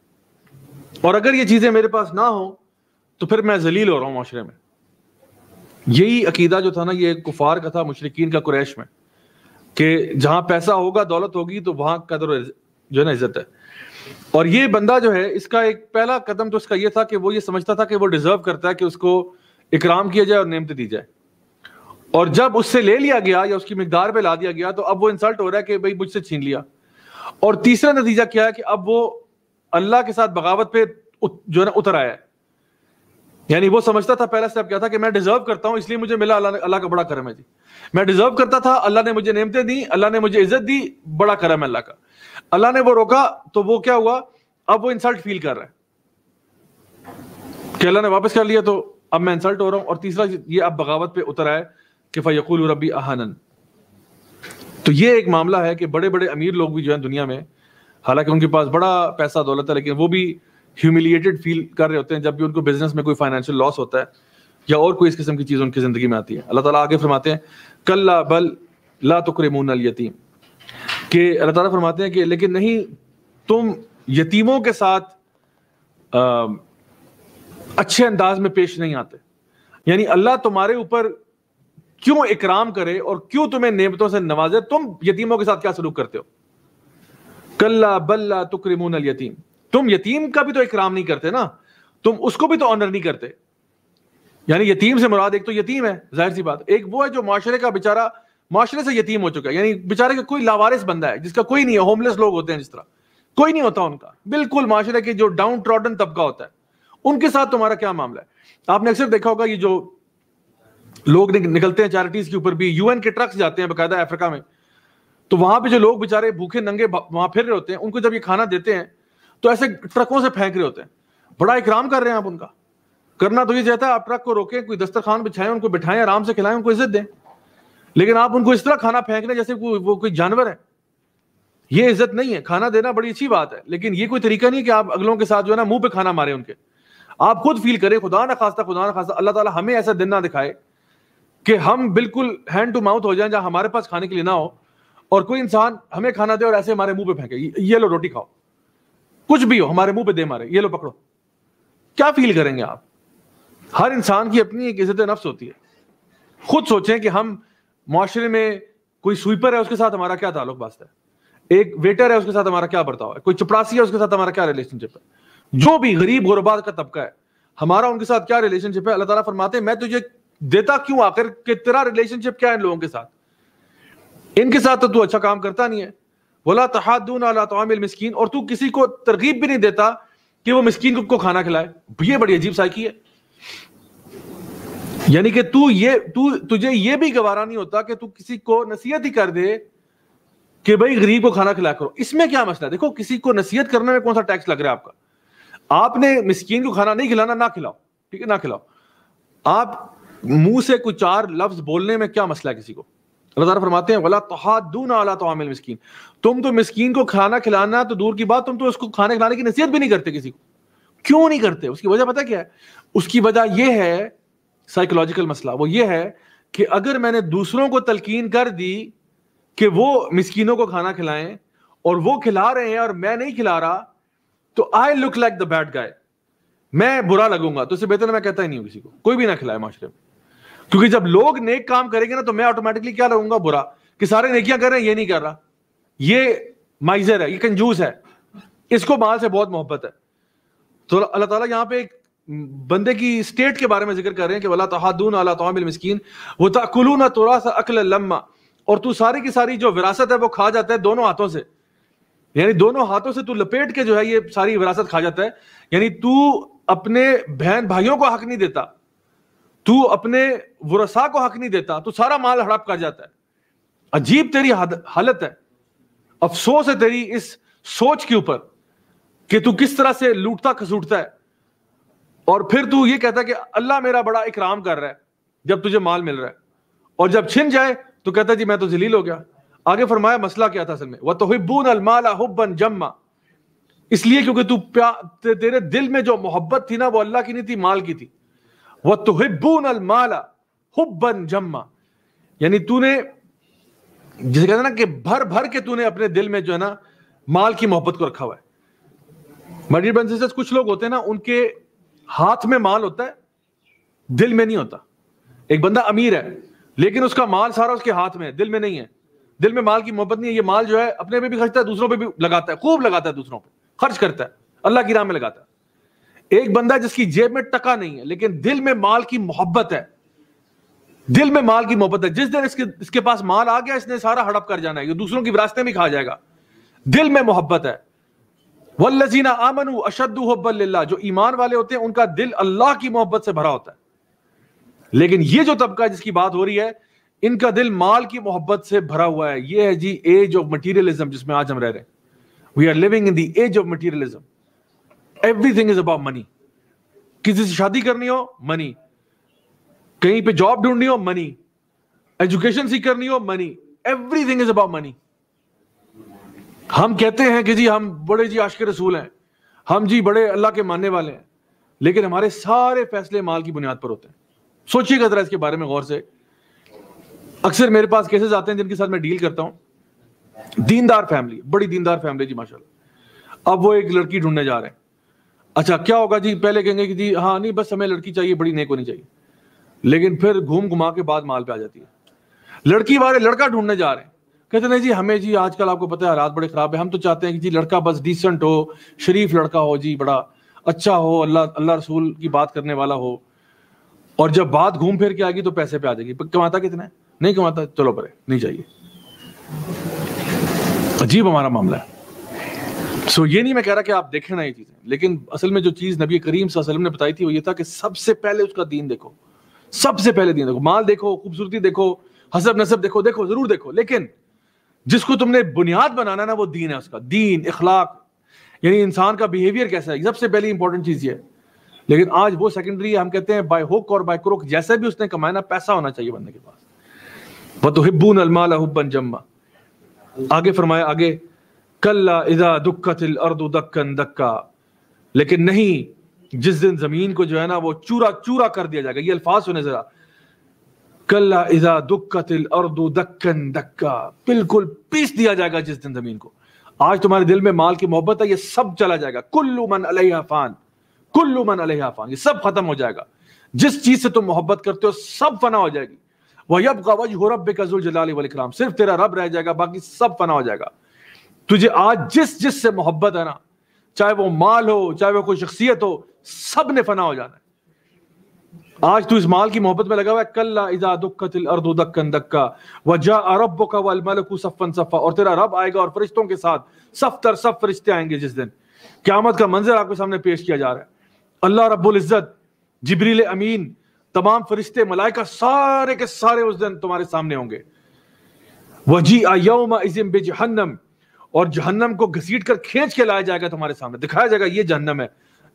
और अगर ये चीजें मेरे पास ना हो तो फिर मैं जलील हो रहा हूँ माशरे में यही अकीदा जो था ना ये कुफार का था मुशरकिन का कुरैश में कि जहाँ पैसा होगा दौलत होगी तो वहां कदर जो है ना इज्जत है और ये बंदा जो है इसका एक पहला कदम तो इसका ये था कि वो ये समझता था कि वो डिजर्व करता है कि उसको इकराम किया जाए और नियमत दी जाए और जब उससे ले लिया गया या उसकी मकदार पर ला दिया गया तो अब वो इंसल्ट हो रहा है कि भाई मुझसे छीन लिया और तीसरा नतीजा क्या है कि अब वो अल्लाह के साथ बगावत पे जो है ना उतर आया यानी वो समझता था पहला स्टेप क्या था कि मैं डिजर्व करता हूं इसलिए मुझे मिला अल्लाह अल्लाह का बड़ा करम है जी मैं डिजर्व करता था अल्लाह ने मुझे नेमतें दी अल्लाह ने मुझे इज्जत दी बड़ा करम है अल्लाह का अल्लाह ने वो रोका तो वो क्या हुआ अब वो इंसल्ट फील कर रहा है कि अल्लाह ने वापस कर लिया तो अब मैं इंसल्ट हो रहा हूं और तीसरा ये अब बगावत पे उतर आए कि फ़ैकुल रबी आहानन तो ये एक मामला है कि बड़े बड़े अमीर लोग भी जो है दुनिया में हालांकि उनके पास बड़ा पैसा दौलत है लेकिन वो भी ह्यूमिलिएटेड फील कर रहे होते हैं जब भी उनको बिजनेस में कोई फाइनेंशियल लॉस होता है या और कोई इस किस्म की चीज़ उनकी ज़िंदगी में आती है अल्लाह ताला आगे फरमाते हैं कल्ला बल ला तुकरमून अल यतीम कि अल्लाह ताला फरमाते हैं कि लेकिन नहीं तुम यतीमों के साथ आ, अच्छे अंदाज में पेश नहीं आते यानी अल्लाह तुम्हारे ऊपर क्यों इकराम करे और क्यों तुम्हें नेमतों से नवाजे तुम यतीमों के साथ क्या सलूक करते हो कल्ला बल्ला तुक्रिमून यतीम तुम यतीम का भी तो इकराम नहीं करते ना तुम उसको भी तो ऑनर नहीं करते यानी यतीम से मुराद एक तो यतीम है जाहिर सी बात एक वो है जो माशरे का बेचारा माशरे से यतीम हो चुका है यानी बेचारे का कोई लावारिस बंदा है जिसका कोई नहीं है होमलेस लोग होते हैं जिस तरह कोई नहीं होता उनका बिल्कुल माशरे के जो डाउन ट्रॉडन तबका होता है उनके साथ तुम्हारा क्या मामला है आपने अक्सर देखा होगा ये जो लोग निकलते हैं चैरिटीज के ऊपर भी यूएन के ट्रक्स जाते हैं बकायदा अफ्रीका में तो वहां पे जो लोग बेचारे भूखे नंगे वहां फिर रहे होते हैं उनको जब ये खाना देते हैं तो ऐसे ट्रकों से फेंक रहे होते हैं बड़ा इकराम कर रहे हैं आप उनका करना तो ये चाहता है आप ट्रक को रोके कोई दस्तरखान बिछाएं उनको बिठाएं आराम से खिलाएं उनको इज्जत दें लेकिन आप उनको इस तरह खाना फेंक रहे जैसे वो, वो कोई जानवर है ये इज्जत नहीं है खाना देना बड़ी अच्छी बात है लेकिन ये कोई तरीका नहीं है कि आप अगलों के साथ जो है ना मुंह पे खाना मारे उनके आप खुद फील करें खुदा ना खास्ता खुदा ना खास्ता अल्लाह ताला हमें ऐसा दिन ना दिखाए कि हम बिल्कुल हैंड टू माउथ हो जाएं जहां हमारे पास खाने के लिए ना हो और कोई इंसान हमें खाना दे और ऐसे हमारे मुंह पे फेंके ये लो रोटी खाओ कुछ भी हो हमारे मुंह पे दे मारे ये लो पकड़ो क्या फील करेंगे आप हर इंसान की अपनी एक इज्जत नफ्स होती है खुद सोचें कि हम माशरे में कोई स्वीपर है उसके साथ हमारा क्या ताल्लुक वास्ता है एक वेटर है उसके साथ हमारा क्या बर्ताव है कोई चपरासी है उसके साथ हमारा क्या रिलेशनशिप है जो भी गरीब गुरबाद का तबका है हमारा उनके साथ क्या रिलेशनशिप है अल्लाह ताला फरमाते हैं मैं तुझे देता क्यों आखिर कि तेरा रिलेशनशिप क्या है इन लोगों के साथ इनके साथ तो तू अच्छा काम करता नहीं है वला तहादून अला तमिल मिसकीन और तू किसी को तरगीब भी नहीं देता कि वो मिसकीन को खाना खिलाए ये बड़ी अजीब साइकी है यानी कि तू ये तू तुझे ये भी गवारा नहीं होता कि तू किसी को नसीहत ही कर दे कि भाई गरीब को खाना खिलाया करो इसमें क्या मसला देखो किसी को नसीहत करने में कौन सा टैक्स लग रहा है आपका आपने मिस्कीन को खाना नहीं खिलाना ना खिलाओ ठीक है ना खिलाओ आप मुंह से कुछ चार लफ्ज बोलने में क्या मसला है किसी को अल्लाह फरमाते हैं वला तहादून अला तोमिल मिस्कीन तुम तो मिस्कीन को खाना खिलाना तो दूर की बात तुम तो उसको खाना खिलाने की नसीहत भी नहीं करते किसी को क्यों नहीं करते उसकी वजह पता क्या है उसकी वजह यह है साइकोलॉजिकल मसला वो ये है कि अगर मैंने दूसरों को तलकीन कर दी कि वो मिस्किनों को खाना खिलाएं और वो खिला रहे हैं और मैं नहीं खिला रहा तो I look like the bad guy मैं बुरा लगूंगा तो इससे बेहतर मैं कहता ही नहीं हूं किसी को कोई भी ना खिलाए माशरे में क्योंकि जब लोग नेक काम करेंगे ना तो मैं ऑटोमेटिकली क्या लगूंगा बुरा कि सारे नेकियां कर रहे हैं ये नहीं कर रहा ये माइजर है ये कंजूस है इसको माल से बहुत मोहब्बत है तो अल्लाह ताला यहाँ पे एक बंदे की स्टेट के बारे में जिक्र कर रहे हैं कि वला तहादून अला मिस्कीन वो तकुलून तोरा सा अकल लम्मा और तू सारी की सारी जो विरासत है वो खा जाता है दोनों हाथों से यानी दोनों हाथों से तू लपेट के जो है ये सारी विरासत खा जाता है यानी तू अपने बहन भाइयों को हक नहीं देता तू अपने वरसा को हक नहीं देता तू सारा माल हड़प कर जाता है अजीब तेरी हालत है अफसोस है तेरी इस सोच के ऊपर कि तू किस तरह से लूटता खसूटता है और फिर तू ये कहता है कि अल्लाह मेरा बड़ा इकराम कर रहा है जब तुझे माल मिल रहा है और जब छिन जाए तो कहता है जी मैं तो जलील हो गया आगे फरमाया मसला क्या था असल में वह तोहिबून अलमाला हुबन जम्मा इसलिए क्योंकि तू प्या तेरे दिल में जो मोहब्बत थी ना वो अल्लाह की नहीं थी माल की थी वह तोहिबून अलमाला हुबन जम्मा यानी तूने जिसे कहते ना कि भर भर के तूने अपने दिल में जो है ना माल की मोहब्बत को रखा हुआ है मडीर बन कुछ लोग होते हैं ना उनके हाथ में माल होता है दिल में नहीं होता एक बंदा अमीर है लेकिन उसका माल सारा उसके हाथ में है दिल में नहीं है दिल में माल की मोहब्बत नहीं है ये माल जो है अपने पे भी खर्चता है दूसरों पे भी लगाता है खूब लगाता है दूसरों पे खर्च करता है अल्लाह की राह में लगाता है एक बंदा जिसकी जेब में टका नहीं है लेकिन दिल में माल की मोहब्बत है दिल में माल की मोहब्बत है जिस दिन इसके इसके पास माल आ गया इसने सारा हड़प कर जाना है ये दूसरों की विरासत में खा जाएगा दिल में मोहब्बत है वल्लजीना आमनु अशद्दू हब्बल्ला जो ईमान वाले होते हैं उनका दिल अल्लाह की मोहब्बत से भरा होता है लेकिन ये जो तबका जिसकी बात हो रही है इनका दिल माल की मोहब्बत से भरा हुआ है ये है जी एज ऑफ मटीरियलिज्म जिसमें आज हम रह रहे हैं we are living in the age of materialism everything is about money किसी से शादी करनी हो मनी कहीं पे जॉब ढूंढनी हो मनी एजुकेशन सीख करनी हो money everything is about money हम कहते हैं कि जी हम बड़े जी आश के रसूल हैं हम जी बड़े अल्लाह के मानने वाले हैं लेकिन हमारे सारे फैसले माल की बुनियाद पर होते हैं सोचिएगा जरा इसके बारे में गौर से अक्सर मेरे पास केसेस आते हैं जिनके साथ मैं डील करता हूँ दीनदार फैमिली बड़ी दीनदार फैमिली जी माशाल्लाह अब वो एक लड़की ढूंढने जा रहे हैं अच्छा क्या होगा जी पहले कहेंगे कि जी हाँ नहीं बस हमें लड़की चाहिए बड़ी नेक होनी चाहिए लेकिन फिर घूम घुमा के बाद माल पे आ जाती है लड़की वाले लड़का ढूंढने जा रहे हैं कहते नहीं जी हमें जी आजकल आपको पता है हालात बड़े खराब है हम तो चाहते हैं कि जी लड़का बस डिसेंट हो शरीफ लड़का हो जी बड़ा अच्छा हो अल्लाह अल्लाह रसूल की बात करने वाला हो और जब बात घूम फिर के आएगी तो पैसे पे आ जाएगी कमाता कितना है नहीं कमाता चलो परे नहीं चाहिए अजीब हमारा मामला है सो so, ये नहीं मैं कह रहा कि आप देखें ना ये चीजें लेकिन असल में जो चीज नबी करीम सलम ने बताई थी वो ये था कि सबसे पहले उसका दीन देखो सबसे पहले दीन देखो माल देखो खूबसूरती देखो हसब नसब देखो देखो जरूर देखो लेकिन जिसको तुमने बुनियाद बनाना ना वो दीन है उसका दीन इखलाक यानी इंसान का बिहेवियर कैसा है सबसे पहली इंपॉर्टेंट चीज ये लेकिन आज वो सेकेंडरी हम कहते हैं बाय हुक और बाय क्रोक जैसे भी उसने कमाया ना पैसा होना चाहिए बंदे के पास हिब्बून अलमाल हब्बन जम्मा आगे फरमाया आगे कल्ला इदा दुक्कत अर्दु दक्कन दक्का लेकिन नहीं जिस दिन जमीन को जो है ना वो चूरा चूरा कर दिया जाएगा ये अल्फाज सुने जरा कल्ला इजा दुक्कत अर्दु दक्कन दक्का बिल्कुल पीस दिया जाएगा जिस दिन जमीन को आज तुम्हारे दिल में माल की मोहब्बत है ये सब चला जाएगा कुल्लू मन अलहफान कुल्लू मन फान ये सब खत्म हो जाएगा जिस चीज से तुम मोहब्बत करते हो सब फना हो जाएगी वयब वज हो रब कजुल जलाल वकराम सिर्फ तेरा रब रह जाएगा बाकी सब फना हो जाएगा तुझे आज जिस जिस से मोहब्बत है ना चाहे वो माल हो चाहे वो कोई शख्सियत हो सब ने फना हो जाना है आज तू इस माल की मोहब्बत में लगा हुआ है कल्ला इजा दुक्कतिल दक्का वजा अरब का वल मलकू सफन सफा और तेरा रब आएगा और फरिश्तों के साथ सफ तर सब फरिश्ते आएंगे जिस दिन क्यामत का मंजर आपके सामने पेश किया जा रहा है अल्लाह रब्बुल इज़्ज़त जिब्रील अमीन तमाम फरिश्ते मलाइका सारे के सारे उस दिन तुम्हारे सामने होंगे वजी आयम इजिम बे जहन्नम और जहन्नम को घसीट कर खींच के लाया जाएगा तुम्हारे सामने दिखाया जाएगा ये जहन्नम है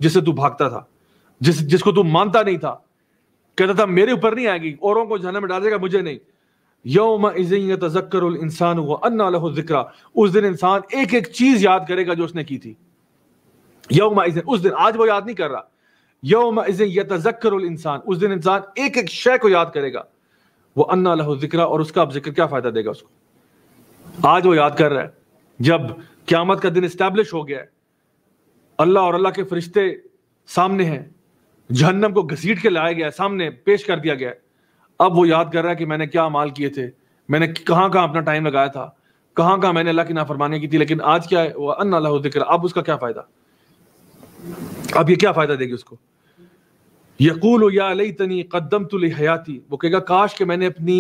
जिससे तू भागता था जिस जिसको तू मानता नहीं था कहता था मेरे ऊपर नहीं आएगी औरों को जहन्नम में डालेगा मुझे नहीं यौम तजक्कर इंसान हुआ अन्ना जिक्रा उस दिन इंसान एक एक चीज याद करेगा जो उसने की थी यौम उस दिन आज वो याद नहीं कर रहा यौम यतजक्र इंसान उस दिन इंसान एक एक शय को याद करेगा वो अन्ना लहु जिक्र और उसका अब जिक्र क्या फायदा देगा उसको आज वो याद कर रहा है जब क्यामत का दिन इस्टेब्लिश हो गया है अल्लाह और अल्लाह के फरिश्ते सामने हैं जहन्नम को घसीट के लाया गया है सामने पेश कर दिया गया है अब वो याद कर रहा है कि मैंने क्या माल किए थे मैंने कहाँ कहाँ अपना टाइम लगाया था कहाँ कहाँ मैंने अल्लाह की नाफरमानी की थी लेकिन आज क्या है वह अन्ना जिक्र अब उसका क्या फायदा अब ये क्या फायदा देगी उसको यकूल या लई तनी कदम तो हयाती वो कहेगा काश के मैंने अपनी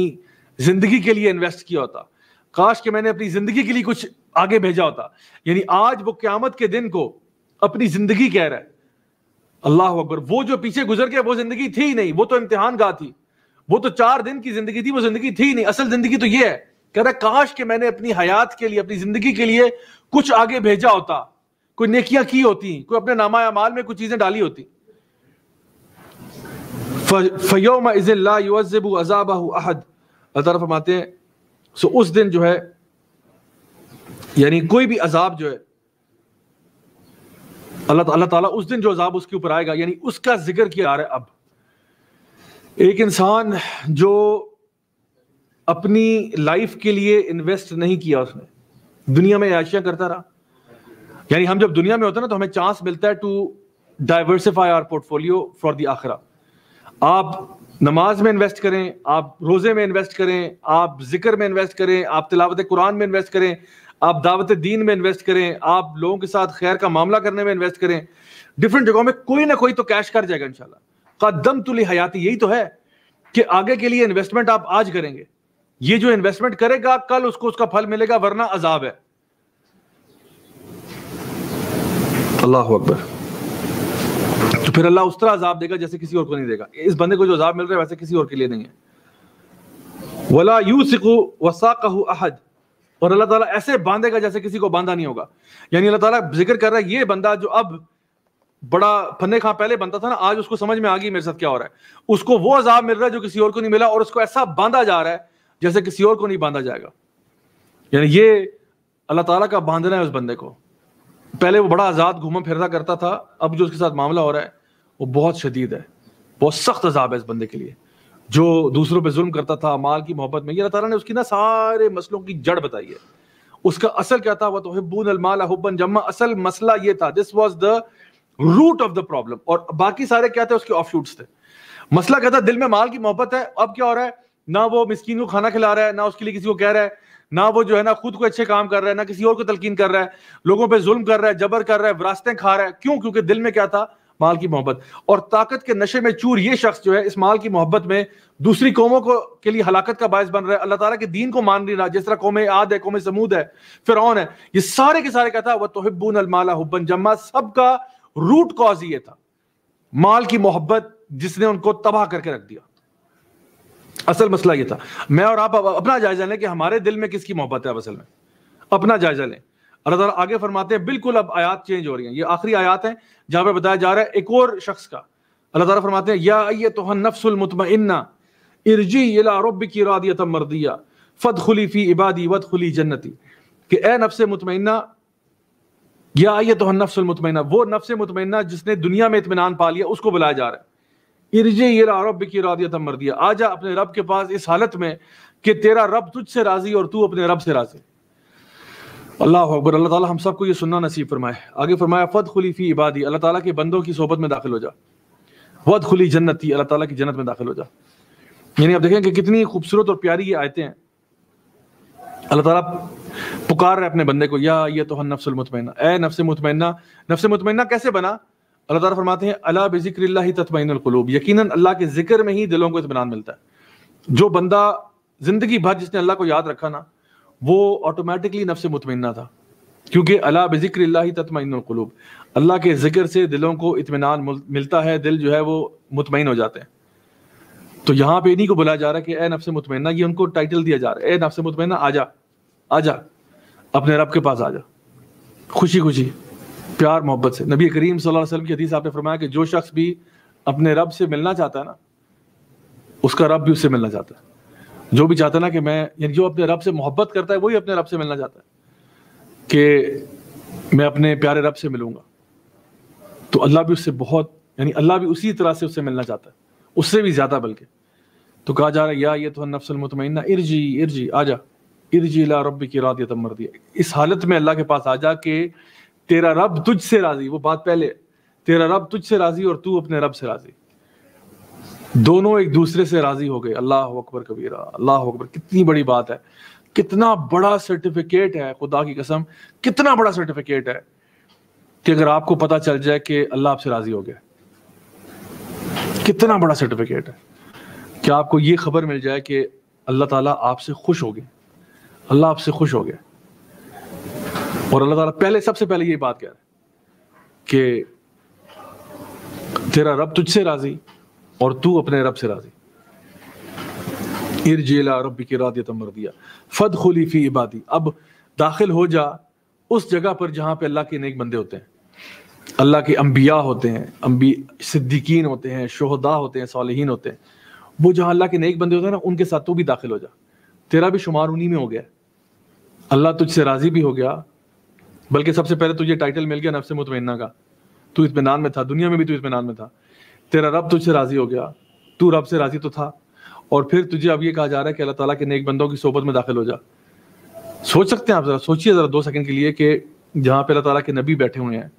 ज़िंदगी के लिए इन्वेस्ट किया होता काश के मैंने अपनी ज़िंदगी के लिए कुछ आगे भेजा होता यानी आज वो क़्यामत के दिन को अपनी ज़िंदगी कह रहा है अल्लाह अकबर वो जो पीछे गुजर गया वो ज़िंदगी थी ही नहीं वो तो इम्तहान गाह थी वो तो चार दिन की ज़िंदगी थी वो ज़िंदगी थी ही नहीं असल ज़िंदगी तो ये है कह रहा है काश के मैंने अपनी हयात के लिए अपनी ज़िंदगी के लिए कुछ आगे भेजा होता कोई नेकियां की होती कोई अपने नामा माल में कुछ चीज़ें डाली होती फ़योम इज़ल्लाज़ब अजाबा फरमाते हैं सो उस दिन जो है यानी कोई भी अजाब जो है अल्लाह अल्लाह ताला उस दिन जो अजाब उसके ऊपर आएगा यानी उसका जिक्र किया आ रहा है अब एक इंसान जो अपनी लाइफ के लिए इन्वेस्ट नहीं किया उसने दुनिया में याशियाँ करता रहा यानी हम जब दुनिया में होते हैं ना तो हमें चांस मिलता है to diversify our portfolio for the आखरा आप नमाज में इन्वेस्ट करें आप रोज़े में इन्वेस्ट करें आप जिक्र में इन्वेस्ट करें आप तिलावत कुरान में इन्वेस्ट करें आप दावत दीन में इन्वेस्ट करें आप लोगों के साथ खैर का मामला करने में इन्वेस्ट करें डिफरेंट जगहों में कोई ना कोई तो कैश कर जाएगा इंशाल्लाह कदम तुली हयाती यही तो है कि आगे के लिए इन्वेस्टमेंट आप आज करेंगे ये जो इन्वेस्टमेंट करेगा कल उसको उसका फल मिलेगा वरना अजाब है अल्लाह अकबर तो फिर अल्लाह उस तरह अजाब देगा जैसे किसी और को नहीं देगा इस बंदे को जो अजाब मिल रहा है वैसे किसी और के लिए नहीं है वला यू सिकू वसा कहू अहद और अल्लाह ताला ऐसे बांधेगा जैसे किसी को बांधा नहीं होगा यानी अल्लाह ताला जिक्र कर रहा है ये बंदा जो अब बड़ा फन्ने खा पहले बनता था ना आज उसको समझ में आ गई मेरे साथ क्या हो रहा है उसको वो अजाब मिल रहा है जो किसी और को नहीं मिला और उसको ऐसा बांधा जा रहा है जैसे किसी और को नहीं बांधा जाएगा यानी ये अल्लाह ताला का बांधना है उस बंदे को पहले वो बड़ा आज़ाद घूमा फिरता करता था अब जो उसके साथ मामला हो रहा है वो बहुत शदीद है बहुत सख्त अजाब है इस बंदे के लिए जो दूसरों पर जुल्म करता था माल की मोहब्बत में ये अल्लाह ताला ने उसकी ना सारे मसलों की जड़ बताई है उसका असल क्या था वह तो हिब्बून अलमाला हुब्बन जम्मा असल मसला ये था this was the root of the problem और बाकी सारे क्या थे उसके ऑफ थे मसला क्या था दिल में माल की मोहब्बत है अब क्या हो रहा है ना वो मिस्किन को खाना खिला रहा है ना उसके लिए किसी को कह रहा है ना वो जो है ना खुद को अच्छे काम कर रहा है ना किसी और को तलकीन कर रहा है लोगों पे जुल्म कर रहा है जबर कर रहा है विरासतें खा रहा है क्यों क्योंकि दिल में क्या था माल की मोहब्बत और ताकत के नशे में चूर ये शख्स जो है इस माल की मोहब्बत में दूसरी कौमों को के लिए हलाकत का बायस बन रहा है अल्लाह ताला के दीन को मान नहीं रहा जिस तरह कौम आद है कौम समूद है ऑन है ये सारे के सारे का था वह तोहब्बून अलमाला हुबन जम्मा सबका रूट कॉज ये था माल की मोहब्बत जिसने उनको तबाह करके रख दिया असल मसला ये था मैं और आप अपना जायजा लें कि हमारे दिल में किसकी मोहब्बत है असल में अपना जायजा लें अल्लाह ताला आगे फरमाते हैं बिल्कुल अब आयात चेंज हो रही हैं ये आखिरी आयात हैं जहाँ पर बताया जा रहा है एक और शख्स का अल्लाह तला फरमाते हैं या ये तो नफ्सुलमतमन्ना इर्जी रब की रादियत मरदिया फत खुली फ़ी इबादी वत खुली जन्नति कि ए नफ्स मुतमन्ना या आइए तो नफ्सुलमतमन्ना वो नफ्स मुतमन्ना जिसने दुनिया में इतमान पा लिया उसको बुलाया जा रहा है इर्जे ये रब की रादियत मरदिया आ जा अपने रब के पास इस हालत में कि तेरा रब तुझसे राजी और तू अपने रब से राजी अल्लाह अकबर अल्लाह ताला हम सबको ये सुनना नसीब फरमाए आगे फरमाया फद खुली फ़ी इबादी अल्लाह ताला के बंदों की सोबत में दाखिल हो जा वद खुली जन्नत थी अल्लाह ताला की जन्नत में दाखिल हो जा यानी आप देखें कि कितनी खूबसूरत और प्यारी ये आयतें हैं अल्लाह ताला पुकार रहे अपने बंदे को या ये तो नफ्सल मुतमैना ए नफ्स मुतमैना नफ्स मुतमैना कैसे बना अल्लाह ताला फरमाते हैं अला बिक्र ही तत्मैनकलूब यकीन अल्लाह के जिक्र में ही दिलों को इतमान मिलता है जो बंदा जिंदगी भर जिसने अल्लाह को याद रखा ना वो ऑटोमेटिकली नफ्स मुतमिना था क्योंकि अला बजिक्र कलूब अल्लाह के जिक्र से दिलों को इतमान मिलता है दिल जो है वो मुतमिन हो जाते हैं तो यहाँ पे इन्हीं को बुलाया जा रहा है कि ए नफ्स मुतमना ये उनको टाइटल दिया जा रहा है ए नफ्स जा आ जा अपने रब के पास आ जा खुशी खुशी प्यार मोहब्बत से नबी करीम सल्लम की हदीस आपने फरमाया कि जो शख्स भी अपने रब से मिलना चाहता है ना उसका रब भी उससे मिलना चाहता है जो भी चाहता है ना कि मैं यानी जो अपने रब से मोहब्बत करता है वही अपने रब से मिलना चाहता है कि मैं अपने प्यारे रब से मिलूंगा तो अल्लाह भी उससे बहुत यानी अल्लाह भी उसी तरह से उससे मिलना चाहता है उससे भी ज़्यादा बल्कि तो कहा जा रहा है या ये तो नफसलमतमैना इर्जी इर्जी आ जा इर्जी ला रब की रात यतम मर दिया इस हालत में अल्लाह के पास आ जा के तेरा रब तुझसे राज़ी वो बात पहले तेरा रब तुझसे राज़ी और तू अपने रब से राज़ी दोनों एक दूसरे से राजी हो गए अल्लाह अकबर कबीरा अल्लाह अकबर कितनी बड़ी बात है कितना बड़ा सर्टिफिकेट है खुदा की कसम कितना बड़ा सर्टिफिकेट है कि अगर आपको पता चल जाए कि अल्लाह आपसे राजी हो गया कितना बड़ा सर्टिफिकेट है क्या आपको ये खबर मिल जाए कि अल्लाह ताला आपसे खुश हो गए अल्लाह आपसे खुश हो गए और अल्लाह ताला पहले सबसे पहले ये बात कह रहा है कि तेरा रब तुझसे राजी और तू अपने रब से राजी इरजेला रब की रादियत मर दिया फद खुलीफी इबादी अब दाखिल हो जा उस जगह पर जहां पे अल्लाह के नेक बंदे होते हैं अल्लाह के अंबिया होते हैं अम्बी सिद्दीकीन होते हैं शोहदा होते हैं सालहीन होते हैं वो जहां अल्लाह के नेक बंदे होते हैं ना उनके साथ तू भी दाखिल हो जा तेरा भी शुमार उन्हीं में हो गया अल्लाह तुझसे राज़ी भी हो गया बल्कि सबसे पहले तुझे टाइटल मिल गया नफ्स मुतमना का तू इतमान में था दुनिया में भी तू इतमान में था तेरा रब तुझसे राजी हो गया तू रब से राजी तो था और फिर तुझे अब ये कहा जा रहा है कि अल्लाह ताला के नेक बंदों की सोबत में दाखिल हो जा सोच सकते हैं आप ज़रा सोचिए ज़रा दो सेकंड के लिए कि जहाँ पे अल्लाह ताला के नबी बैठे हुए हैं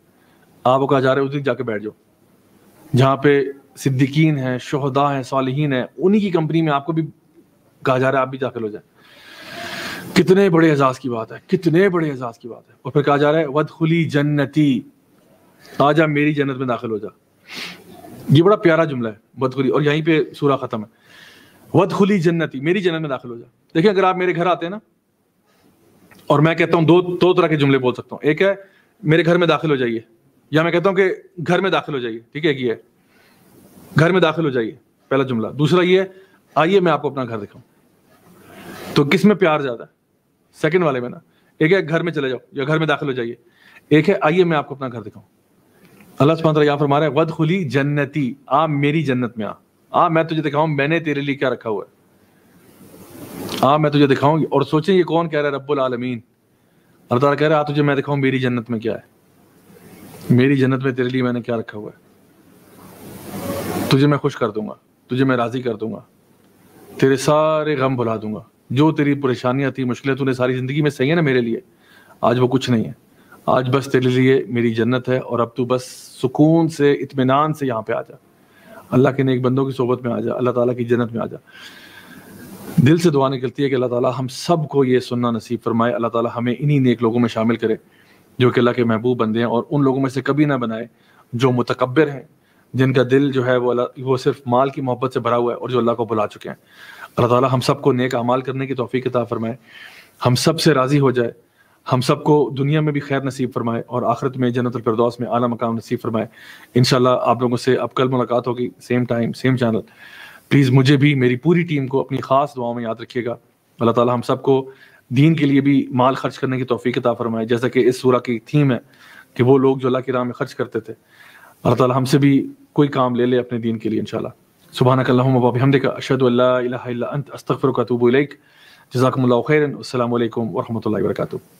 वो कहा जा रहा है उधर जाके बैठ जाओ जहाँ पे सिद्दीकीन हैं शहदा हैं सालहीन हैं उन्हीं की कंपनी में आपको भी कहा जा रहा है आप भी दाखिल हो जाए कितने बड़े एजाज की बात है कितने बड़े एजाज की बात है और फिर कहा जा रहा है वद खुली जन्नती आजा मेरी जन्नत में दाखिल हो जा ये बड़ा प्यारा जुमला है बदखुली और यहीं पे सूरा खत्म है वदखुली जन्नती मेरी जन्नत में दाखिल हो जा देखिए अगर आप मेरे घर आते हैं ना और मैं कहता हूँ दो दो तरह के जुमले बोल सकता हूँ एक है मेरे घर में दाखिल हो जाइए या मैं कहता हूँ कि घर में दाखिल हो जाइए ठीक है ये घर में दाखिल हो जाइए पहला जुमला दूसरा ये आइए मैं आपको अपना घर दिखाऊं तो किस में प्यार ज्यादा है सेकंड वाले में ना एक है घर में चले जाओ या घर में दाखिल हो जाइए एक है आइए मैं आपको अपना घर दिखाऊं अल्लाह सुबह फरमा रहे वद खुली जन्नती आ मेरी जन्नत में आ आ मैं तुझे दिखाऊं मैंने तेरे लिए क्या रखा हुआ है आ मैं तुझे दिखाऊंगी और सोचें ये कौन कह रहा है रब्बुल आलमीन अल्लाह ताला कह रहा है आ तुझे मैं दिखाऊं मेरी जन्नत में क्या है मेरी जन्नत में तेरे लिए मैंने क्या रखा हुआ है तुझे मैं खुश कर दूंगा तुझे मैं राज़ी कर दूंगा तेरे सारे गम भुला दूंगा जो तेरी परेशानियां थी मुश्किलें तूने सारी ज़िंदगी में सही है ना मेरे लिए आज वो कुछ नहीं है आज बस तेरे लिए मेरी जन्नत है और अब तू बस सुकून से इतमान से यहाँ पे आ जा अल्लाह के नेक बंदों की सोबत में आ जा अल्लाह ताला की जन्नत में आ जा दिल से दुआ निकलती है कि अल्लाह ताला हम सब को ये सुनना नसीब फरमाए अल्लाह ताला हमें इन्हीं नेक लोगों में शामिल करे जो कि अल्लाह के महबूब बंदे हैं और उन लोगों में से कभी ना बनाए जो मुतकबर हैं जिनका दिल जो है वो वो सिर्फ माल की मोहब्बत से भरा हुआ है और जो अल्लाह को बुला चुके हैं अल्लाह ताली हम सबको नेक अमाल करने की तोफ़ी किताब फरमाए हम सब से राज़ी हो जाए हम सबको दुनिया में भी खैर नसीब फरमाए और आखिरत में फिरदौस में आला मकाम नसीब फरमाए इन आप लोगों से अब कल मुलाकात होगी same time same channel please मुझे भी मेरी पूरी टीम को अपनी ख़ास दुआओं में याद रखिएगा अल्लाह ताला हम सबको दीन के लिए भी माल खर्च करने की तोफ़ी अता फरमाए जैसा कि इस सूरह की थीम है कि वो लोग जो अल्लाह की राह में खर्च करते थे अल्लाह ताला हमसे भी कोई काम ले ले अपने दीन के लिए इनशाला सुबहाना कल्लाबी का अशद अस्तफ़र का तूब जजाकमल खैरन असल वरहमल वर्का